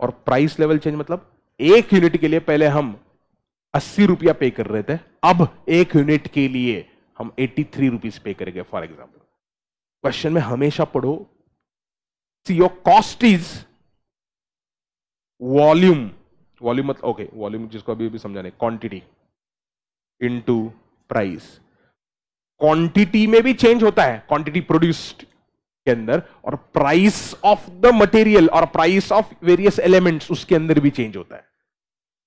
और प्राइस लेवल चेंज मतलब एक यूनिट के लिए पहले हम अस्सी रुपया पे कर रहे थे अब एक यूनिट के लिए हम एट्टी थ्री रुपीज पे करेंगे फॉर एग्जाम्पल क्वेश्चन में हमेशा पढ़ो see your cost is volume volume मतलब ओके वॉल्यूम जिसको अभी अभी समझाने क्वांटिटी इनटू प्राइस क्वांटिटी में भी चेंज होता है क्वांटिटी प्रोड्यूस्ड के अंदर और प्राइस ऑफ द मटेरियल और प्राइस ऑफ वेरियस एलिमेंट्स उसके अंदर भी चेंज होता है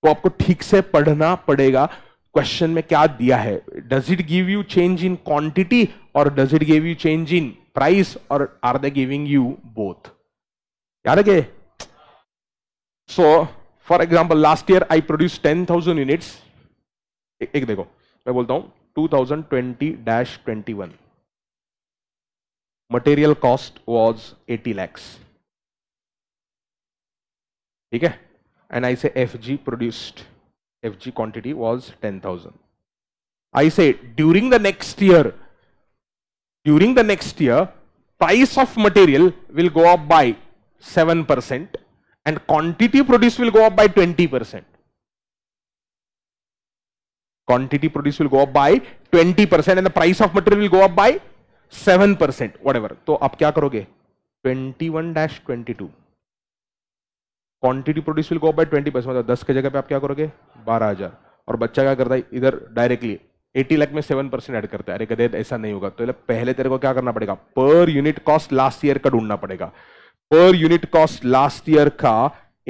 तो आपको ठीक से पढ़ना पड़ेगा क्वेश्चन में क्या दिया है does it give you change in quantity और does it give you change in price और are they giving you both याद है so for example last year I produce ten thousand units एक देखो मैं बोलता हूं two thousand twenty dash twenty one material cost was eighty lakhs ठीक है and I say F G produced FG quantity was 10,000. I say during the next year, during the next year, price of material will go up by 7% and quantity produced will go up by 20%. Quantity produced will go up by 20% and the price of material will go up by 7% whatever. तो आप क्या करोगे? 21-22 quantity produced will go up by 20% मतलब 10 के जगह पे आप क्या करोगे? बारह हज़ार और बच्चा क्या करता है इधर डायरेक्टली एटी लाख में सेवन परसेंट एड करता है अरे कदे ऐसा नहीं होगा तो पहले तेरे को क्या करना पड़ेगा पर यूनिट कॉस्ट लास्ट ईयर का ढूंढना पड़ेगा पर यूनिट कॉस्ट लास्ट ईयर का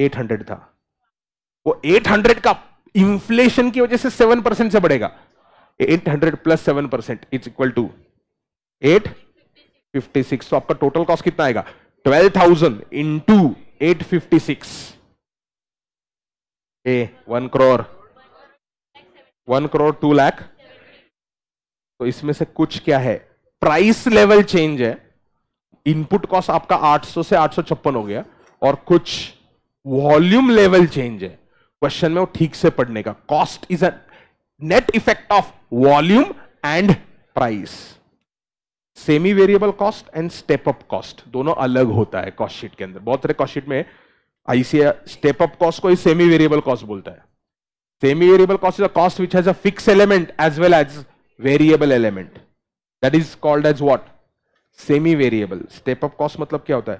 एट हंड्रेड था वो एट हंड्रेड का इन्फ्लेशन की वजह से सेवन परसेंट से बढ़ेगा eight hundred plus seven percent is equal to eight fifty six आपका टोटल कॉस्ट कितना आएगा twelve thousand into eight fifty six a one crore one crore two lakh तो इसमें से कुछ क्या है प्राइस लेवल चेंज है इनपुट कॉस्ट आपका 800 से आठ हो गया और कुछ वॉल्यूम लेवल चेंज है क्वेश्चन में वो ठीक से पढ़ने का cost is a net effect of volume and price semi variable cost and step up cost दोनों अलग होता है कॉस्ट शीट के अंदर बहुत सारे कॉस्ट शीट में आईसीए स्टेप अप कॉस्ट को सेमी वेरिएबल कॉस्ट बोलता है semi variable cost is a cost which has a fix element as well as variable element that is called as what semi variable step up cost मतलब क्या होता है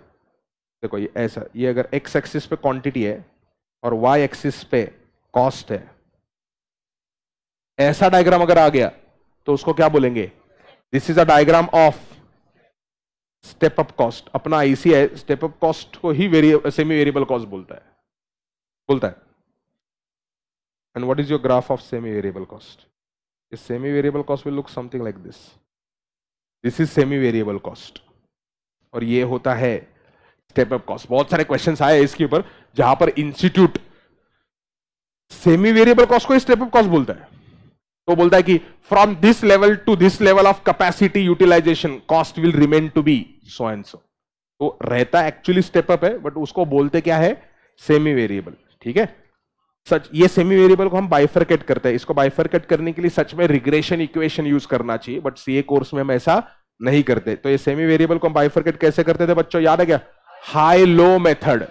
देखो ये ऐसा ये अगर एक्स एक्सिस पे क्वांटिटी है और वाई एक्सिस पे कॉस्ट है ऐसा डायग्राम अगर आ गया तो उसको क्या बोलेंगे this is a diagram of step up cost अपना आईसीआई स्टेप अप कॉस्ट को ही वेरिए सेमी वेरिएबल कॉस्ट बोलता है बोलता है and what is your graph of semi variable cost इस semi variable cost will look something like this this is semi variable cost और ये होता है स्टेप अप कॉस्ट बहुत सारे क्वेश्चंस आए इसके ऊपर जहां पर इंस्टीट्यूट सेमी वेरिएबल कॉस्ट को स्टेप अप कॉस्ट बोलता है तो बोलता है कि from this level to this level of capacity utilization cost will remain to be so and so तो रहता एक्चुअली स्टेप अप है बट उसको बोलते क्या है सेमी वेरिएबल ठीक है सच ये सेमी वेरिएबल को हम बाइफरकेट करते हैं इसको बाइफरकेट करने के लिए सच में रिग्रेशन इक्वेशन यूज करना चाहिए बट ए कोर्स में हम ऐसा नहीं करते तो ये सेमी वेरिएबल को हम बाइफरकेट कैसे करते थे बच्चों याद है क्या high low method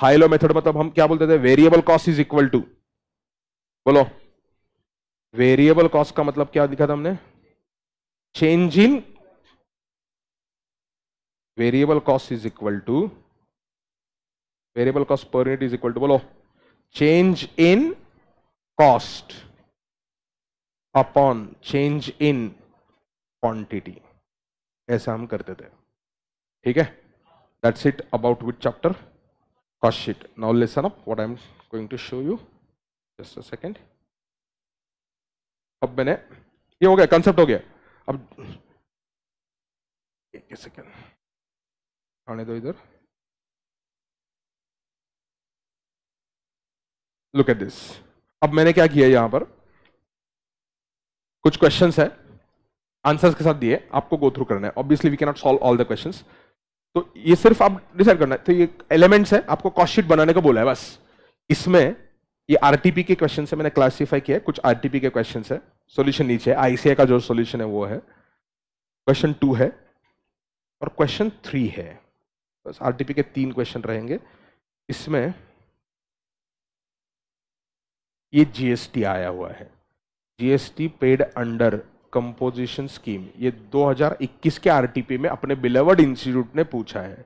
high low method मतलब हम क्या बोलते थे variable cost is equal to बोलो वेरिएबल कॉस्ट का मतलब क्या लिखा था हमने change in variable cost is equal to variable cost per unit is equal to बोलो change in cost upon change in quantity ऐसा हम करते थे ठीक है it about with chapter cost sheet now lesson up what I am going to show you just a second अब मैंने ये हो गया कंसेप्ट हो गया अब एक सेकेंड आने दो इधर लुक एट दिस अब मैंने क्या किया यहां पर कुछ क्वेश्चन है आंसर्स के साथ दिए आपको गो थ्रू करना है obviously we cannot solve all the question तो ये सिर्फ आप डिसाइड करना है तो ये एलिमेंट्स है आपको कॉस्टशीट बनाने को बोला है बस इसमें ये आरटीपी के क्वेश्चन है मैंने क्लासिफाई किया है कुछ आरटीपी के क्वेश्चन है सॉल्यूशन नीचे है आईसीआई का जो सॉल्यूशन है वो है क्वेश्चन टू है और क्वेश्चन थ्री है बस आरटीपी के तीन क्वेश्चन रहेंगे इसमें ये जीएसटी आया हुआ है GST paid under composition scheme ये 2021 के आरटीपी में अपने बिलेवर्ड इंस्टीट्यूट ने पूछा है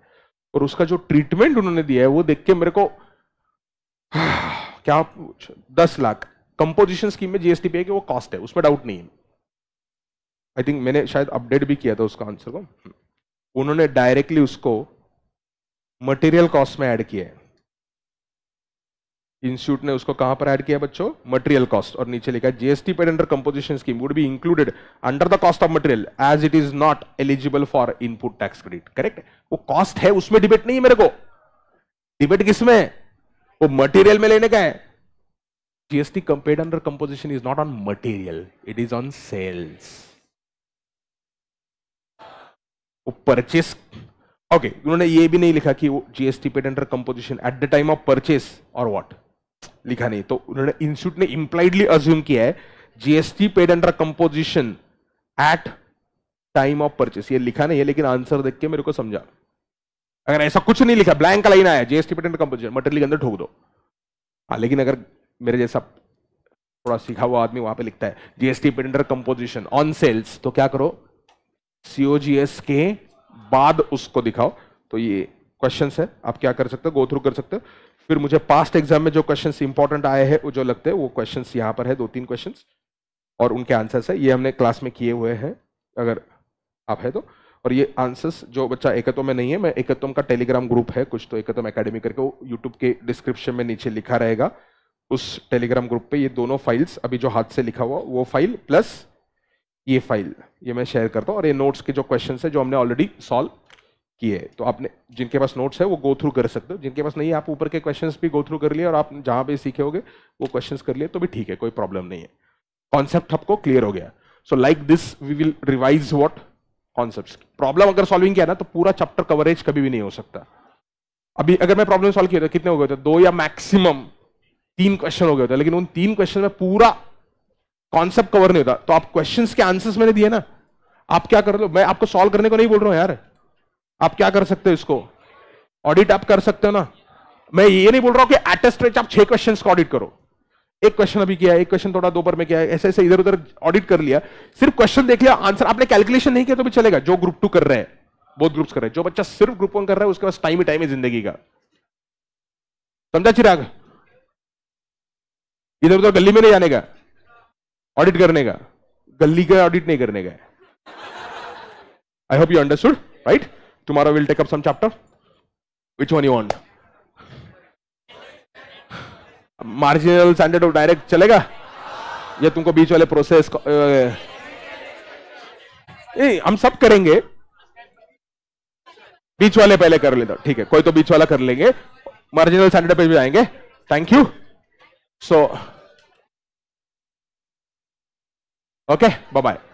और उसका जो ट्रीटमेंट उन्होंने दिया है वो देख के मेरे को <sighs> क्या पूछ दस लाख कंपोजिशन स्कीम में जीएसटी पे है कि वो कॉस्ट है उसमें डाउट नहीं है आई थिंक मैंने शायद अपडेट भी किया था उसका आंसर को उन्होंने डायरेक्टली उसको मटेरियल कॉस्ट में ऐड किया है इंस्टीट्यूट ने उसको कहां पर ऐड किया बच्चों मटेरियल कॉस्ट और नीचे लिखा GST paid under composition scheme would be included under the cost of material as it is not eligible for input tax credit correct वो कॉस्ट है उसमें डिबेट नहीं है मेरे को डिबेट किसमें वो मटेरियल में लेने का है GST compared under composition is not on material, it is on sales. Okay, you know, ये भी नहीं लिखा कि GST paid under composition at the time of purchase or what? लिखा नहीं तो उन्होंने इंस्टीट्यूट ने इंप्लाइडली अज्यूम किया है GST paid under composition at time of purchase ये लिखा नहीं है लेकिन आंसर देख के मेरे को समझा अगर ऐसा कुछ नहीं लिखा ब्लैंक लाइन आया GST paid under composition material के अंदर ठोक दो आ, हाँ, लेकिन अगर मेरे जैसा थोड़ा सीखा हुआ आदमी वहां पे लिखता है GST paid under composition on sales तो क्या करो सीओजीएस के बाद उसको दिखाओ तो ये क्वेश्चन है आप क्या कर सकते हो गो थ्रू कर सकते हो फिर मुझे पास्ट एग्जाम में जो क्वेश्चन इंपॉर्टेंट आए हैं वो जो लगते हैं वो क्वेश्चन यहाँ पर है दो तीन क्वेश्चन और उनके आंसर्स है ये हमने क्लास में किए हुए हैं अगर आप है तो और ये आंसर्स जो बच्चा एकत्व में नहीं है मैं एकत्वम का टेलीग्राम ग्रुप है कुछ तो एकत्वम एकेडमी करके वो यूट्यूब के डिस्क्रिप्शन में नीचे लिखा रहेगा उस टेलीग्राम ग्रुप पे ये दोनों फाइल्स अभी जो हाथ से लिखा हुआ वो फाइल प्लस ये फाइल ये मैं शेयर करता हूँ और ये नोट्स के जो क्वेश्चन है जो हमने ऑलरेडी सॉल्व किए तो आपने जिनके पास नोट्स है वो गो थ्रू कर सकते हो जिनके पास नहीं है आप ऊपर के क्वेश्चंस भी गो थ्रू कर लिए और आप जहाँ पे सीखे होगे वो क्वेश्चंस कर लिए तो भी ठीक है कोई प्रॉब्लम नहीं है कॉन्सेप्ट आपको क्लियर हो गया so like this we will revise what concept problem अगर सॉल्विंग किया ना तो पूरा चैप्टर कवरेज कभी भी नहीं हो सकता अभी अगर मैं प्रॉब्लम सॉल्व किया तो कितने हो गए थे दो या मैक्सिमम तीन क्वेश्चन हो गए होते हैं लेकिन उन तीन क्वेश्चन में पूरा कॉन्सेप्ट कवर नहीं होता तो आप क्वेश्चन के आंसर्स मैंने दिए ना आप क्या कर लो मैं आपको सॉल्व करने को नहीं बोल रहा हूं यार आप क्या कर सकते हो इसको ऑडिट आप कर सकते हो ना मैं ये नहीं बोल रहा हूं कि एटेस्ट स्ट्रेच आप छह क्वेश्चन का ऑडिट करो एक क्वेश्चन अभी किया एक क्वेश्चन थोड़ा दोपहर में किया ऐसे ऐसे इधर उधर ऑडिट कर लिया सिर्फ क्वेश्चन देख लिया आंसर आपने कैलकुलेशन नहीं किया तो भी चलेगा जो ग्रुप टू कर रहे हैं बहुत ग्रुप्स कर रहे हैं जो बच्चा सिर्फ ग्रुप वन कर रहा है उसके पास टाइम ही टाइम है जिंदगी का समझा चिराग इधर उधर गली में नहीं जाने का ऑडिट करने का गली का ऑडिट नहीं करने का I hope you understood right tomorrow will take up some chapter which one you want marginal standard of direct चलेगा ये तुमको बीच वाले प्रोसेस ए, हम सब करेंगे बीच वाले पहले कर लेता ठीक है कोई तो बीच वाला कर लेंगे मार्जिनल स्टैंडर्ड पे भी आएंगे thank you So, okay, bye-bye.